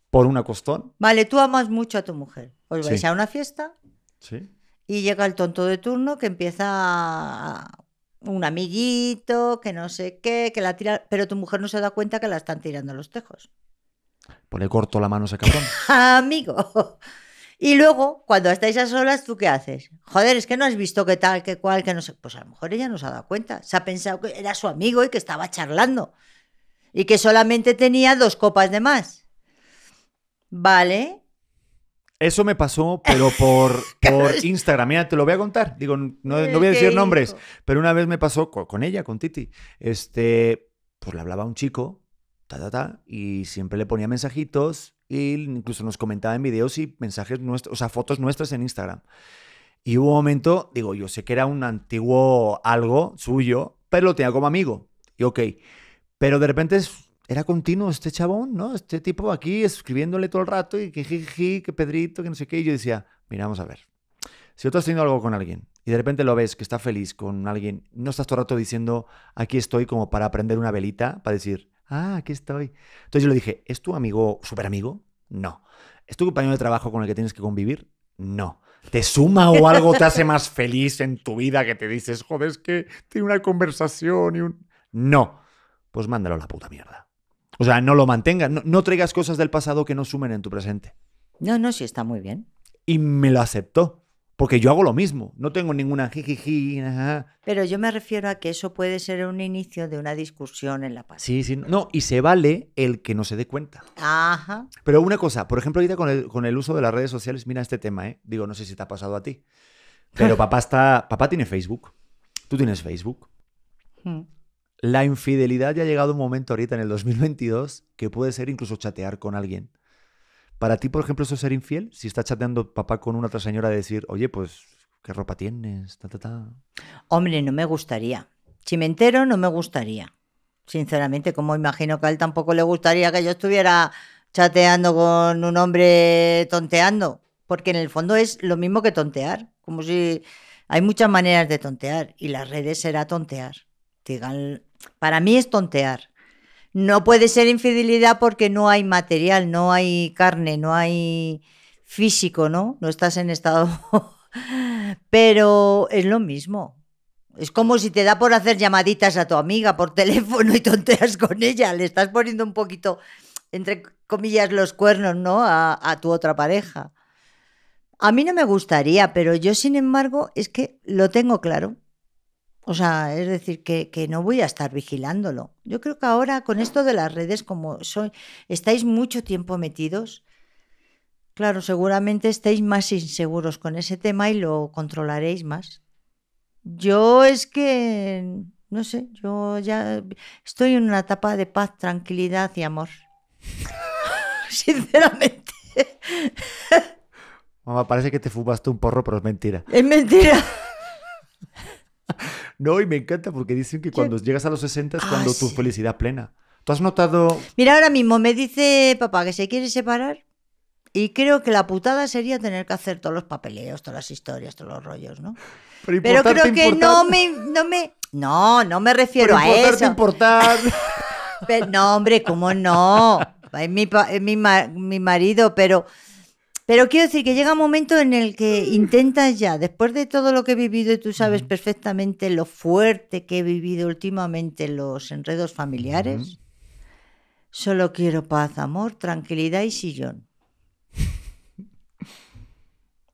por una costón. Vale, tú amas mucho a tu mujer. Os vais a una fiesta. Sí. Y llega el tonto de turno que empieza a un amiguito, que no sé qué, que la tira, pero tu mujer no se da cuenta que la están tirando los tejos. Pone pues corto la mano a ese cabrón. Amigo. Y luego, cuando estáis a solas, ¿tú qué haces? Joder, es que no has visto qué tal, qué cual, que no sé. Pues a lo mejor ella no se ha dado cuenta. Se ha pensado que era su amigo y que estaba charlando. Y que solamente tenía dos copas de más. Vale, eso me pasó, pero por, por Instagram. Mira, te lo voy a contar. Digo, no, voy a decir nombres, pero una vez me pasó con, ella, con Titi. Este, pues le hablaba a un chico, ta, ta, ta, y siempre le ponía mensajitos y incluso nos comentaba en videos y mensajes nuestros, o sea, fotos nuestras en Instagram. Y hubo un momento, digo, yo sé que era un antiguo algo suyo, pero lo tenía como amigo. Y ok, pero de repente era continuo este chabón, ¿no? Este tipo aquí escribiéndole todo el rato y que jiji, que Pedrito, que no sé qué. Y yo decía, mira, vamos a ver. Si tú estás haciendo algo con alguien y de repente lo ves que está feliz con alguien, no estás todo el rato diciendo, aquí estoy como para aprender una velita, para decir, ah, aquí estoy. Entonces yo le dije, ¿es tu amigo súper amigo? No. ¿Es tu compañero de trabajo con el que tienes que convivir? No. ¿Te suma o algo te hace más feliz en tu vida que te dices, joder, es que tiene una conversación y un... No. Pues mándalo a la puta mierda. O sea, no lo mantenga. no, no traigas cosas del pasado que no sumen en tu presente. No, no, sí está muy bien. Y me lo aceptó. Porque yo hago lo mismo, no tengo ninguna jijiji. Pero yo me refiero a que eso puede ser un inicio de una discusión en la paz. Sí, sí, no, y se vale el que no se dé cuenta. Ajá. Pero una cosa, por ejemplo, ahorita con el, con el uso de las redes sociales, mira este tema, ¿eh? Digo, no sé si te ha pasado a ti, pero papá está, papá tiene Facebook, tú tienes Facebook. Hmm. La infidelidad ya ha llegado un momento ahorita en el 2022 que puede ser incluso chatear con alguien. Para ti, por ejemplo, eso es ser infiel, si está chateando papá con una otra señora decir, oye, pues, ¿qué ropa tienes? Ta, ta, ta. Hombre, no me gustaría. Si me entero, no me gustaría. Sinceramente, como imagino que a él tampoco le gustaría que yo estuviera chateando con un hombre tonteando, porque en el fondo es lo mismo que tontear, como si hay muchas maneras de tontear y las redes será tontear. Digan para mí es tontear. No puede ser infidelidad porque no hay material, no hay carne, no hay físico, ¿no? No estás en estado. Pero es lo mismo. Es como si te da por hacer llamaditas a tu amiga por teléfono y tonteas con ella. Le estás poniendo un poquito, entre comillas, los cuernos, ¿no? A, a tu otra pareja. A mí no me gustaría, pero yo, sin embargo, es que lo tengo claro. O sea, es decir, que, no voy a estar vigilándolo. Yo creo que ahora con esto de las redes, como soy, estáis mucho tiempo metidos, claro, seguramente estáis más inseguros con ese tema y lo controlaréis más. Yo es que, no sé, yo ya estoy en una etapa de paz, tranquilidad y amor. Sinceramente. Mamá, parece que te fumaste un porro, pero es mentira. Es mentira. No, y me encanta porque dicen que cuando llegas a los 60 es ah, cuando tu felicidad plena. ¿Tú has notado...? Mira, ahora mismo me dice papá que se quiere separar y creo que la putada sería tener que hacer todos los papeleos, todas las historias, todos los rollos, ¿no? Pero, creo que no me, no me... No, no me refiero a eso. importar... Pero, no, hombre, ¿cómo no? Es mi, mi marido, pero pero quiero decir que llega un momento en el que intentas ya, después de todo lo que he vivido y tú sabes perfectamente lo fuerte que he vivido últimamente los enredos familiares, solo quiero paz, amor, tranquilidad y sillón.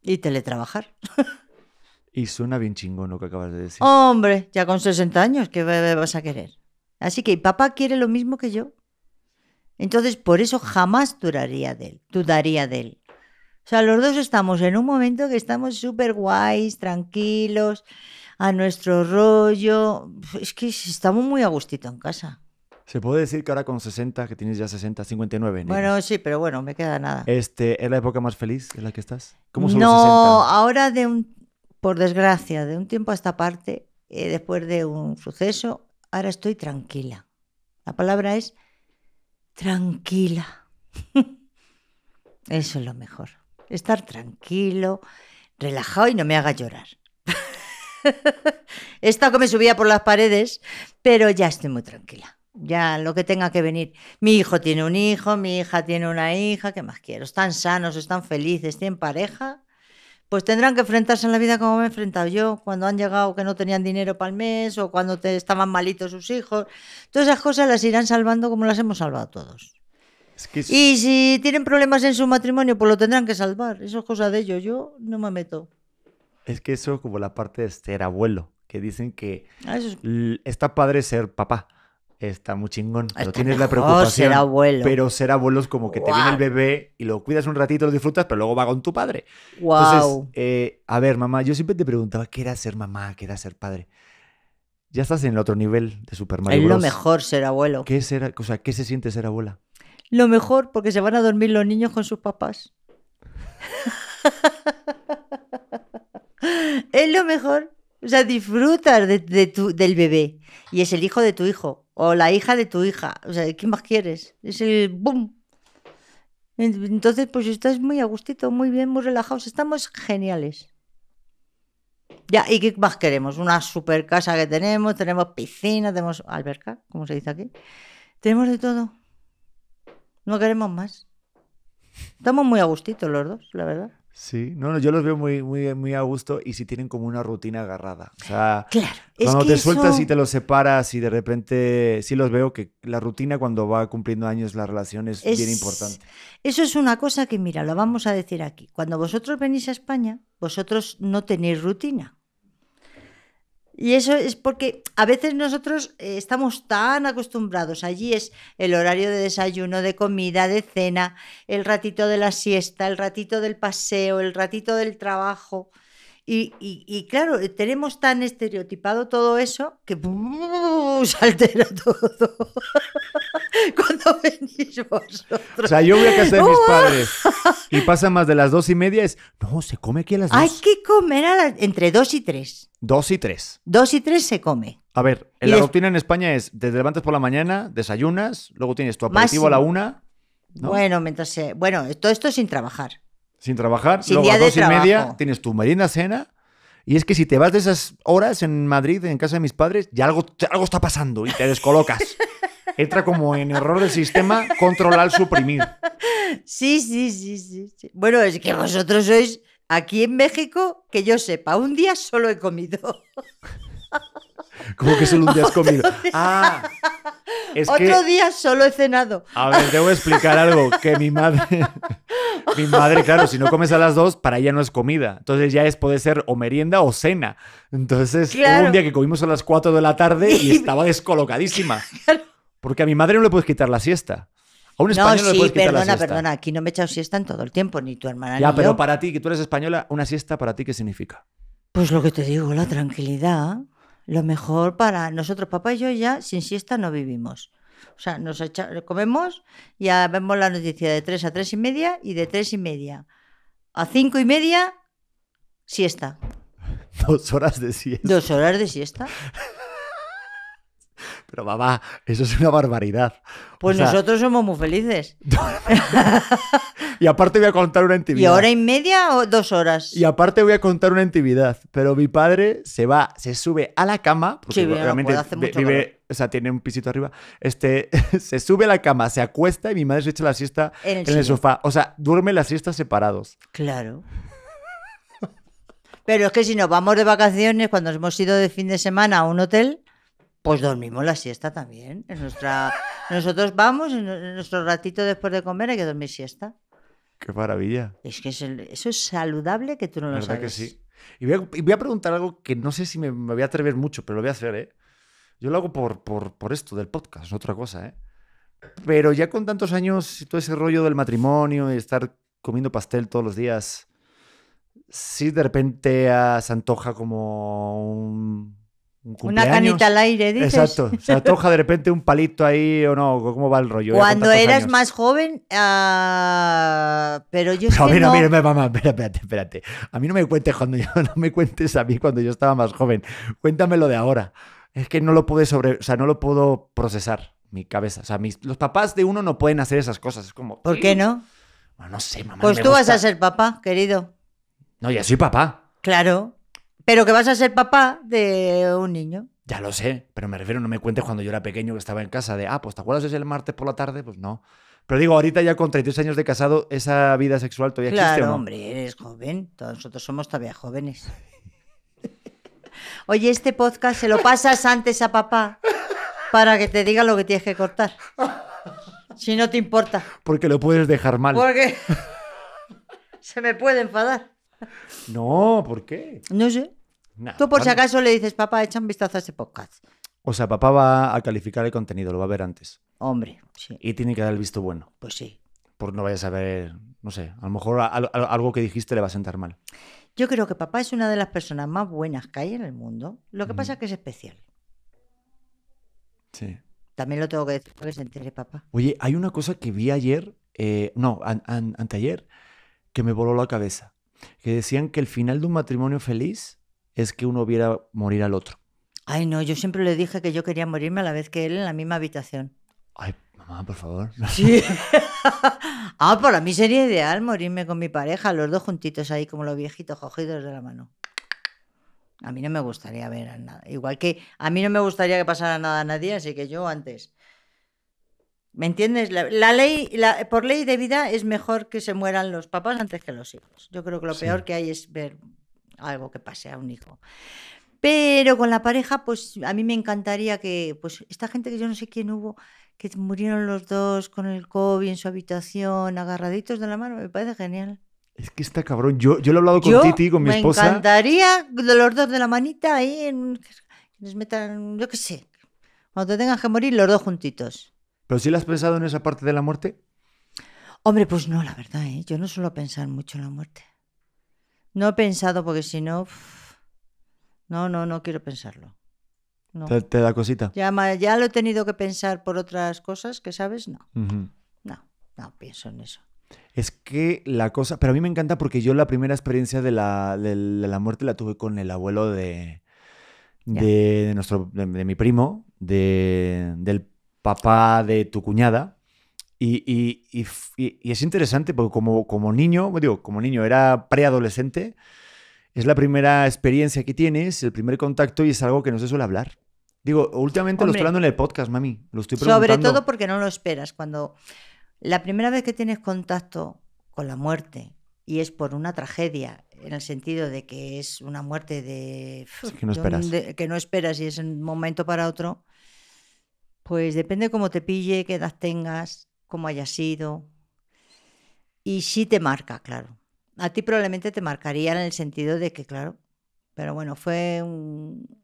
y teletrabajar. y suena bien chingón lo que acabas de decir. Hombre, ya con 60 años, ¿qué vas a querer? Así que papá quiere lo mismo que yo. Entonces, por eso jamás duraría de él, dudaría de él. O sea, los dos estamos en un momento que estamos súper guays, tranquilos, a nuestro rollo. Es que estamos muy a gustito en casa. Se puede decir que ahora con 60, que tienes ya 60, 59. ¿no? Bueno, sí, pero bueno, me queda nada. Este, ¿Es la época más feliz en la que estás? ¿Cómo no, ahora de un, por desgracia, de un tiempo a esta parte, eh, después de un suceso, ahora estoy tranquila. La palabra es tranquila. Eso es lo mejor estar tranquilo, relajado y no me haga llorar. He estado que me subía por las paredes, pero ya estoy muy tranquila. Ya lo que tenga que venir. Mi hijo tiene un hijo, mi hija tiene una hija, ¿qué más quiero? Están sanos, están felices, tienen pareja. Pues tendrán que enfrentarse en la vida como me he enfrentado yo, cuando han llegado que no tenían dinero para el mes o cuando te estaban malitos sus hijos. Todas esas cosas las irán salvando como las hemos salvado todos. Y si tienen problemas en su matrimonio, pues lo tendrán que salvar. Eso es cosa de ellos. Yo no me meto. Es que eso como la parte de ser este abuelo, que dicen que ah, está padre ser papá. Está muy chingón, pero tienes la preocupación. Pero ser abuelo es como que te viene el bebé y lo cuidas un ratito, lo disfrutas, pero luego va con tu padre. Wow. Entonces, eh, a ver, mamá, yo siempre te preguntaba qué era ser mamá, qué era ser padre ya estás en el otro nivel de Super lo mejor ser abuelo. ¿Qué, es ¿qué se siente ser abuela? lo mejor porque se van a dormir los niños con sus papás. es lo mejor. O sea, disfrutas de, tu, del bebé. Y es el hijo de tu hijo. O la hija de tu hija. O sea, ¿qué más quieres? Es el boom. Entonces, pues estás muy a gustito, muy bien, muy relajados. Estamos geniales. Ya, ¿y qué más queremos? Una super casa que tenemos, tenemos piscina, tenemos alberca, como se dice aquí. Tenemos de todo. No queremos más. Estamos muy a gustito los dos, la verdad. Sí, no, no, yo los veo muy, muy, muy a gusto y si tienen como una rutina agarrada. claro, cuando te sueltas y te los separas y de repente sí los veo que la rutina cuando va cumpliendo años la relación es, bien importante. Eso es una cosa que, mira, lo vamos a decir aquí. Cuando vosotros venís a España, vosotros no tenéis rutina. Y eso es porque a veces nosotros eh, estamos tan acostumbrados. Allí es el horario de desayuno, de comida, de cena, el ratito de la siesta, el ratito del paseo, el ratito del trabajo. Y, y, y, claro, tenemos tan estereotipado todo eso que se altera todo cuando venís vosotros. O sea, yo voy a casa de mis ¡Oh! padres y pasa más de las dos y media, es, no, se come aquí a las dos. Hay que comer entre dos y tres. Dos y tres. Dos y tres se come. A ver, la rutina en España es, te levantas por la mañana, desayunas, luego tienes tu aperitivo a la una. Bueno, mientras Bueno, todo esto sin trabajar sin trabajar, luego a dos y media tienes tu merienda cena. Y es que si te vas de esas horas en Madrid, en casa de mis padres, ya algo, algo está pasando y te descolocas. Entra como en error del sistema controlar suprimir. sí, sí, sí, sí. Bueno, es que vosotros sois aquí en México, que yo sepa, un día solo he comido. ¿Cómo que solo un día has comido. Ah, es Otro día solo he cenado. A ver, debo explicar algo. Que mi madre. mi madre, claro, si no comes a las dos, para ella no es comida. Entonces ya es puede ser o merienda o cena. Entonces, hubo un día que comimos a las cuatro de la tarde y estaba descolocadísima. Porque a mi madre no le puedes quitar la siesta. A un español no, le puedes quitar la siesta. perdona, aquí no me he echado siesta en todo el tiempo, ni tu hermana ya, pero para ti, que tú eres española, una siesta para ti, ¿qué significa? Pues lo que te digo, la tranquilidad lo mejor para nosotros, papá y yo ya sin siesta no vivimos. O sea, nos comemos, ya vemos la noticia de 3 a 3 y media y de 3 y media a 5 y media, siesta. Dos horas de siesta. Dos horas de siesta. Pero va, eso es una barbaridad. Pues nosotros somos muy felices. y aparte voy a contar una intimidad. ¿Y hora y media o dos horas? Y aparte voy a contar una intimidad. Pero mi padre se va, se sube a la cama. Porque sí, realmente vive, o sea, tiene un pisito arriba. Este, se sube a la cama, se acuesta y mi madre se echa la siesta en el, sofá. O sea, duerme las siestas separados. Claro. Pero es que si nos vamos de vacaciones, cuando hemos ido de fin de semana a un hotel, pues dormimos la siesta también. en nuestra... Nosotros vamos, en nuestro ratito después de comer hay que dormir siesta. Qué maravilla. Es que eso, es saludable que tú no lo ¿Verdad que sí. Y voy, a, preguntar algo que no sé si me, voy a atrever mucho, pero lo voy a hacer, ¿eh? Yo lo hago por, por, por esto del podcast, es otra cosa, ¿eh? Pero ya con tantos años y todo ese rollo del matrimonio y estar comiendo pastel todos los días, sí de repente ah, se antoja como un una canita al aire, dices. Exacto. Se antoja de repente un palito ahí o no, ¿cómo va el rollo? Eh, cuando eras más joven, ah, pero yo no mira, no... mira, mira, mamá, espérate, espérate. A mí no me cuentes cuando yo, no me cuentes a mí cuando yo estaba más joven. Cuéntame lo de ahora. Es que no lo pude sobre, o sea, no lo puedo procesar mi cabeza. O sea, los papás de uno no pueden hacer esas cosas. Es como. ¿Por qué no? No, sé, mamá. Pues tú vas a ser papá, querido. No, ya soy papá. Claro. Pero que vas a ser papá de un niño. Ya lo sé, pero me refiero, no me cuentes cuando yo era pequeño que estaba en casa de, ah, pues te acuerdas es el martes por la tarde, pues no. Pero digo, ahorita ya con 32 años de casado, ¿esa vida sexual todavía existe o hombre, eres joven. Todos nosotros somos todavía jóvenes. Oye, este podcast se lo pasas antes a papá para que te diga lo que tienes que cortar. Si no te importa. Porque lo puedes dejar mal. Porque se me puede enfadar. No, ¿por qué? No sé. Tú por si acaso le dices, papá, echa un vistazo a ese podcast. O sea, papá va a calificar el contenido, lo va a ver antes. Hombre, sí. Y tiene que dar el visto bueno. Pues sí. por no vayas a ver, no sé, a lo mejor algo que dijiste le va a sentar mal. Yo creo que papá es una de las personas más buenas que hay en el mundo. Lo que pasa es que es especial. Sí. También lo tengo que decir papá. Oye, hay una cosa que vi ayer, eh, no, anteayer, que me voló la cabeza. Que decían que el final de un matrimonio feliz es que uno viera morir al otro. Ay, no, yo siempre le dije que yo quería morirme a la vez que él en la misma habitación. Ay, mamá, por favor. Sí. ah, para mí sería ideal morirme con mi pareja, los dos juntitos ahí como los viejitos cogidos de la mano. A mí no me gustaría ver a nada. Igual que a mí no me gustaría que pasara nada a nadie, así que yo antes. ¿Me entiendes? La, ley, por ley de vida, es mejor que se mueran los papás antes que los hijos. Yo creo que lo peor que hay es ver algo que pase a un hijo. Pero con la pareja, pues a mí me encantaría que, pues esta gente que yo no sé quién hubo, que murieron los dos con el COVID en su habitación, agarraditos de la mano, me parece genial. Es que está cabrón. Yo, yo lo he hablado con Titi, con mi esposa. Me encantaría los dos de la manita ahí, en, que nos metan, yo qué sé. Cuando te tengas que morir, los dos juntitos. ¿Pero sí has pensado en esa parte de la muerte? Hombre, pues no, la verdad, ¿eh? yo no suelo pensar mucho en la muerte. No he pensado porque si no... no, no, no quiero pensarlo. Te, da cosita. Ya, ya lo he tenido que pensar por otras cosas que sabes, no. No, no pienso en eso. Es que la cosa, pero a mí me encanta porque yo la primera experiencia de la, de la muerte la tuve con el abuelo de, de, de nuestro, de, mi primo, de, del papá de tu cuñada. Y, y, y, y, es interesante porque como, como niño, digo, como niño era preadolescente, es la primera experiencia que tienes, el primer contacto y es algo que no se suele hablar. Digo, últimamente lo estoy hablando en el podcast, mami. Lo estoy preguntando. Sobre todo porque no lo esperas. Cuando la primera vez que tienes contacto con la muerte y es por una tragedia, en el sentido de que es una muerte de... que no esperas. que no esperas y es un momento para otro, pues depende cómo te pille, qué edad tengas, como haya sido. Y sí te marca, claro. A ti probablemente te marcaría en el sentido de que, claro, pero bueno, fue un...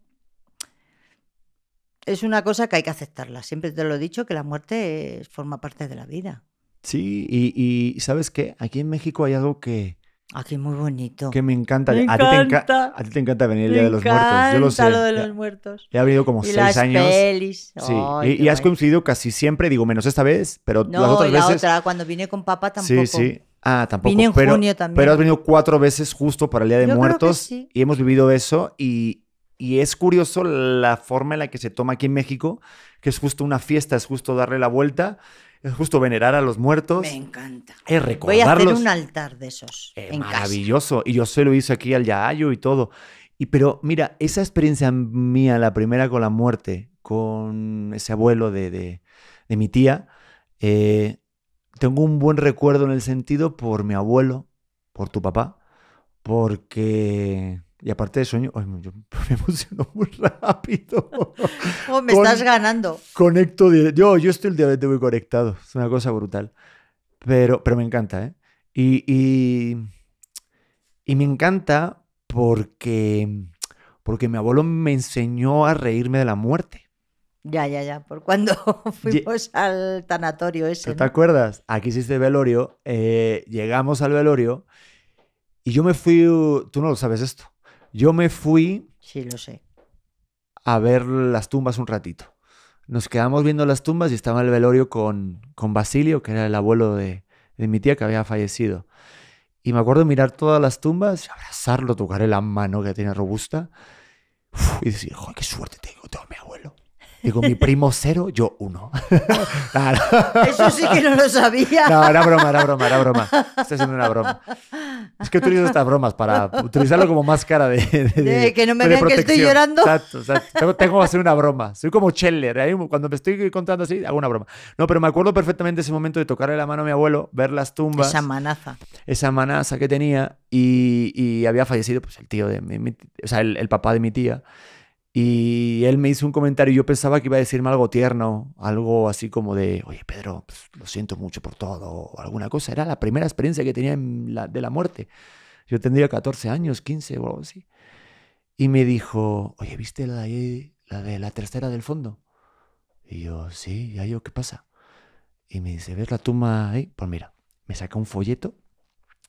Es una cosa que hay que aceptarla. Siempre te lo he dicho, que la muerte forma parte de la vida. Sí, y, y ¿sabes qué? Aquí en México hay algo que, Aquí ah, muy bonito. Que me encanta. Me a, Ti te a, Ti te encanta venir el Día de los Muertos. Yo lo sé. Lo de los muertos. Ya, he venido como y seis las años. Pelis. Sí. y, has coincidido casi siempre, digo, menos esta vez, pero las otras y la veces. Otra, cuando vine con papá tampoco. Sí, sí. Ah, tampoco. Vine en pero, junio también. Pero has venido cuatro veces justo para el Día de Yo Muertos. Sí. Y hemos vivido eso. Y, y es curioso la forma en la que se toma aquí en México, que es justo una fiesta, es justo darle la vuelta es justo venerar a los muertos. Me encanta. Es recordarlos. Voy a hacer un altar de esos. maravilloso. Y yo se lo hice aquí al Yayo y todo. Y pero mira, esa experiencia mía, la primera con la muerte, con ese abuelo de, mi tía, eh, tengo un buen recuerdo en el sentido por mi abuelo, por tu papá, porque y aparte de sueño, me emociono muy rápido. me estás ganando. Conecto. Yo, yo estoy el día de hoy conectado. Es una cosa brutal. Pero, pero me encanta, ¿eh? Y, y, me encanta porque, porque mi abuelo me enseñó a reírme de la muerte. Ya, ya, ya. Por cuando fuimos al tanatorio ese. ¿Te, acuerdas? Aquí hiciste velorio. Eh, llegamos al velorio. Y yo me fui. Tú no lo sabes esto yo me fui. lo sé. A ver las tumbas un ratito. Nos quedamos viendo las tumbas y estaba el velorio con, con Basilio, que era el abuelo de, mi tía que había fallecido. Y me acuerdo mirar todas las tumbas, abrazarlo, tocarle la mano que tiene robusta. y decir, qué suerte tengo, tengo Digo, mi primo cero, yo uno. Eso sí que no lo sabía. No, era broma, era broma, era broma. Estoy haciendo una broma. Es que utilizo estas bromas para utilizarlo como máscara de. de, que no me vean que estoy llorando. Exacto, Tengo, que hacer una broma. Soy como Scheller. Cuando me estoy contando así, hago una broma. No, pero me acuerdo perfectamente ese momento de tocarle la mano a mi abuelo, ver las tumbas. Esa manaza. Esa manaza que tenía y, había fallecido pues, el tío de mi, o sea, el papá de mi tía. Y él me hizo un comentario y yo pensaba que iba a decirme algo tierno, algo así como de, oye Pedro, pues, lo siento mucho por todo, o alguna cosa. Era la primera experiencia que tenía de la muerte. Yo tendría 14 años, 15 o algo así. Y me dijo, oye, ¿viste la de, la tercera del fondo? Y yo, sí, ya yo, ¿qué pasa? Y me dice, ¿ves la tumba ahí? Pues mira, me saca un folleto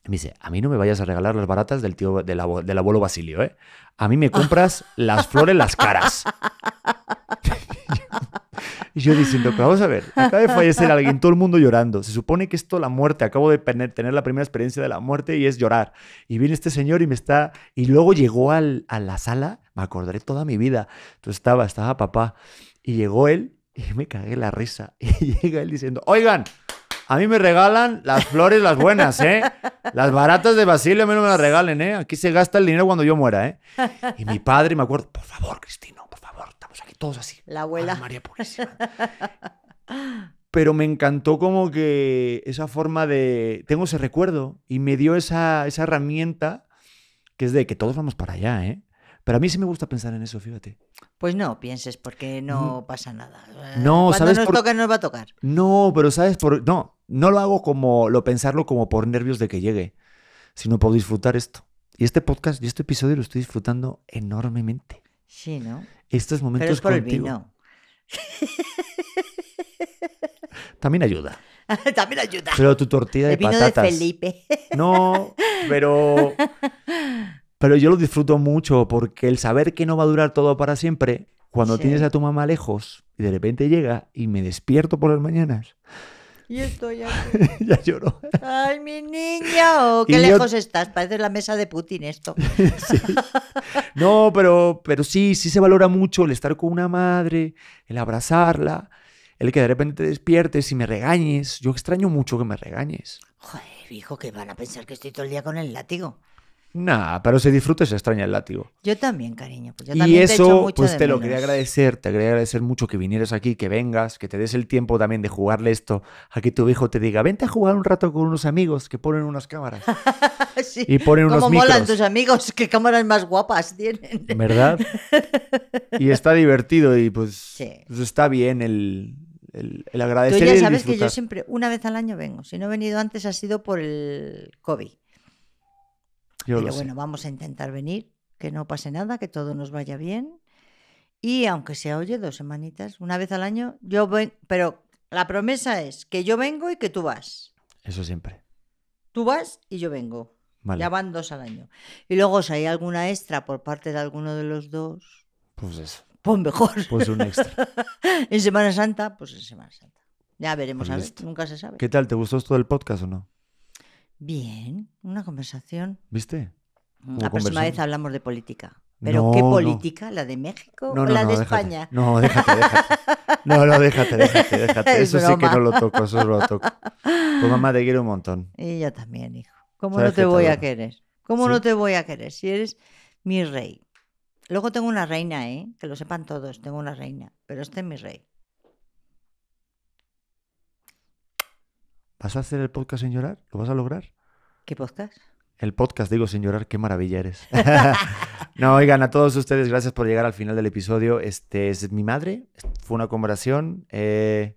me dice, a mí no me vayas a regalar las baratas del tío del, abuelo, Basilio, ¿eh? A mí me compras las flores, las caras. y yo diciendo, pero vamos a ver, acaba de fallecer alguien, todo el mundo llorando. Se supone que esto la muerte, acabo de tener la primera experiencia de la muerte y es llorar. Y viene este señor y me está... Y luego llegó a la sala, me acordaré toda mi vida. Entonces estaba, estaba papá. Y llegó él y me cagué la risa. Y llega él diciendo, oigan, a mí me regalan las flores, las buenas, ¿eh? Las baratas de Basilio a mí no me las regalen, ¿eh? Aquí se gasta el dinero cuando yo muera, ¿eh? Y mi padre me acuerdo, por favor, Cristino, por favor, estamos aquí todos así. La abuela. María Purísima. Pero me encantó como que esa forma de... Tengo ese recuerdo y me dio esa, esa herramienta que es de que todos vamos para allá, ¿eh? Pero a mí sí me gusta pensar en eso, fíjate. Pues no, pienses, porque no pasa nada. Eh, no, Cuando ¿sabes nos por... toca, nos va a tocar. No, pero ¿sabes por No, no lo hago como lo pensarlo como por nervios de que llegue, sino por disfrutar esto. Y este podcast y este episodio lo estoy disfrutando enormemente. Sí, ¿no? Estos momentos pero es por el vino. También ayuda. También ayuda. Pero tu tortilla de el patatas. De Felipe. No, pero Pero yo lo disfruto mucho porque el saber que no va a durar todo para siempre, cuando tienes a tu mamá lejos y de repente llega y me despierto por las mañanas. Y estoy ya lloro. Ay, mi niño, qué lejos estás. Parece la mesa de Putin esto. No, pero, pero sí, sí se valora mucho el estar con una madre, el abrazarla, el que de repente te despiertes y me regañes. Yo extraño mucho que me regañes. Joder, hijo, que van a pensar que estoy todo el día con el látigo. Nada, pero se disfruta y se extraña el látigo. Yo también, cariño. Pues y eso, te pues te lo quería agradecer, te quería agradecer mucho que vinieras aquí, que vengas, que te des el tiempo también de jugarle esto, a que tu hijo te diga, vente a jugar un rato con unos amigos que ponen unas cámaras. Y ponen unos ¿Cómo molan tus amigos? ¿Qué cámaras más guapas tienen? ¿Verdad? y está divertido y pues, pues, está bien el, el, el agradecer. Tú ya sabes que yo siempre, una vez al año vengo. Si no he venido antes ha sido por el COVID. Pero bueno, vamos a intentar venir, que no pase nada, que todo nos vaya bien. Y aunque sea, oye, dos semanitas, una vez al año, yo voy, Pero la promesa es que yo vengo y que tú vas. Eso siempre. Tú vas y yo vengo. Ya van dos al año. Y luego, si hay alguna extra por parte de alguno de los dos. Pues eso. Pues mejor. Pues un extra. en Semana Santa, pues en Semana Santa. Ya veremos, pues nunca se sabe. ¿Qué tal? ¿Te gustó esto del podcast o no? Bien, una conversación. ¿Viste? Mm, la próxima vez hablamos de política. ¿Pero qué política? ¿La de México o la de España? No, déjate, déjate. No, no, déjate, déjate, eso sí que no lo toco, eso lo toco. Tu mamá te quiere un montón. Y yo también, hijo. ¿Cómo no te voy a querer? ¿Cómo no te voy a querer si eres mi rey? Luego tengo una reina, ¿eh? Que lo sepan todos, tengo una reina, pero este es mi rey. ¿Vas a hacer el podcast sin llorar? ¿Lo vas a lograr? ¿Qué podcast? El podcast, digo sin llorar, qué maravilla eres. no, oigan, a todos ustedes, gracias por llegar al final del episodio. Este es mi madre, fue una conversación. Eh,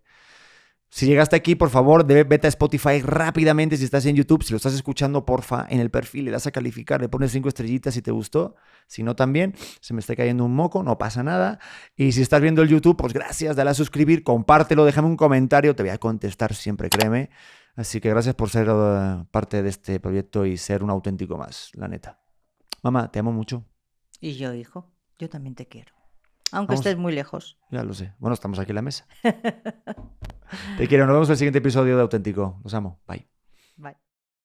si llegaste aquí, por favor, vete a Spotify rápidamente. Si estás en YouTube, si lo estás escuchando, porfa, en el perfil le das a calificar, le pones cinco estrellitas si te gustó. Si no, también. Se me está cayendo un moco, no pasa nada. Y si estás viendo el YouTube, pues gracias, dale a suscribir, compártelo, déjame un comentario. Te voy a contestar siempre, créeme. Así que gracias por ser uh, parte de este proyecto y ser un auténtico más, la neta. Mamá, te amo mucho. Y yo, hijo, yo también te quiero. Aunque estés muy lejos. Ya lo sé. Bueno, estamos aquí en la mesa. Te quiero. Nos vemos en el siguiente episodio de Auténtico. Los amo. Bye.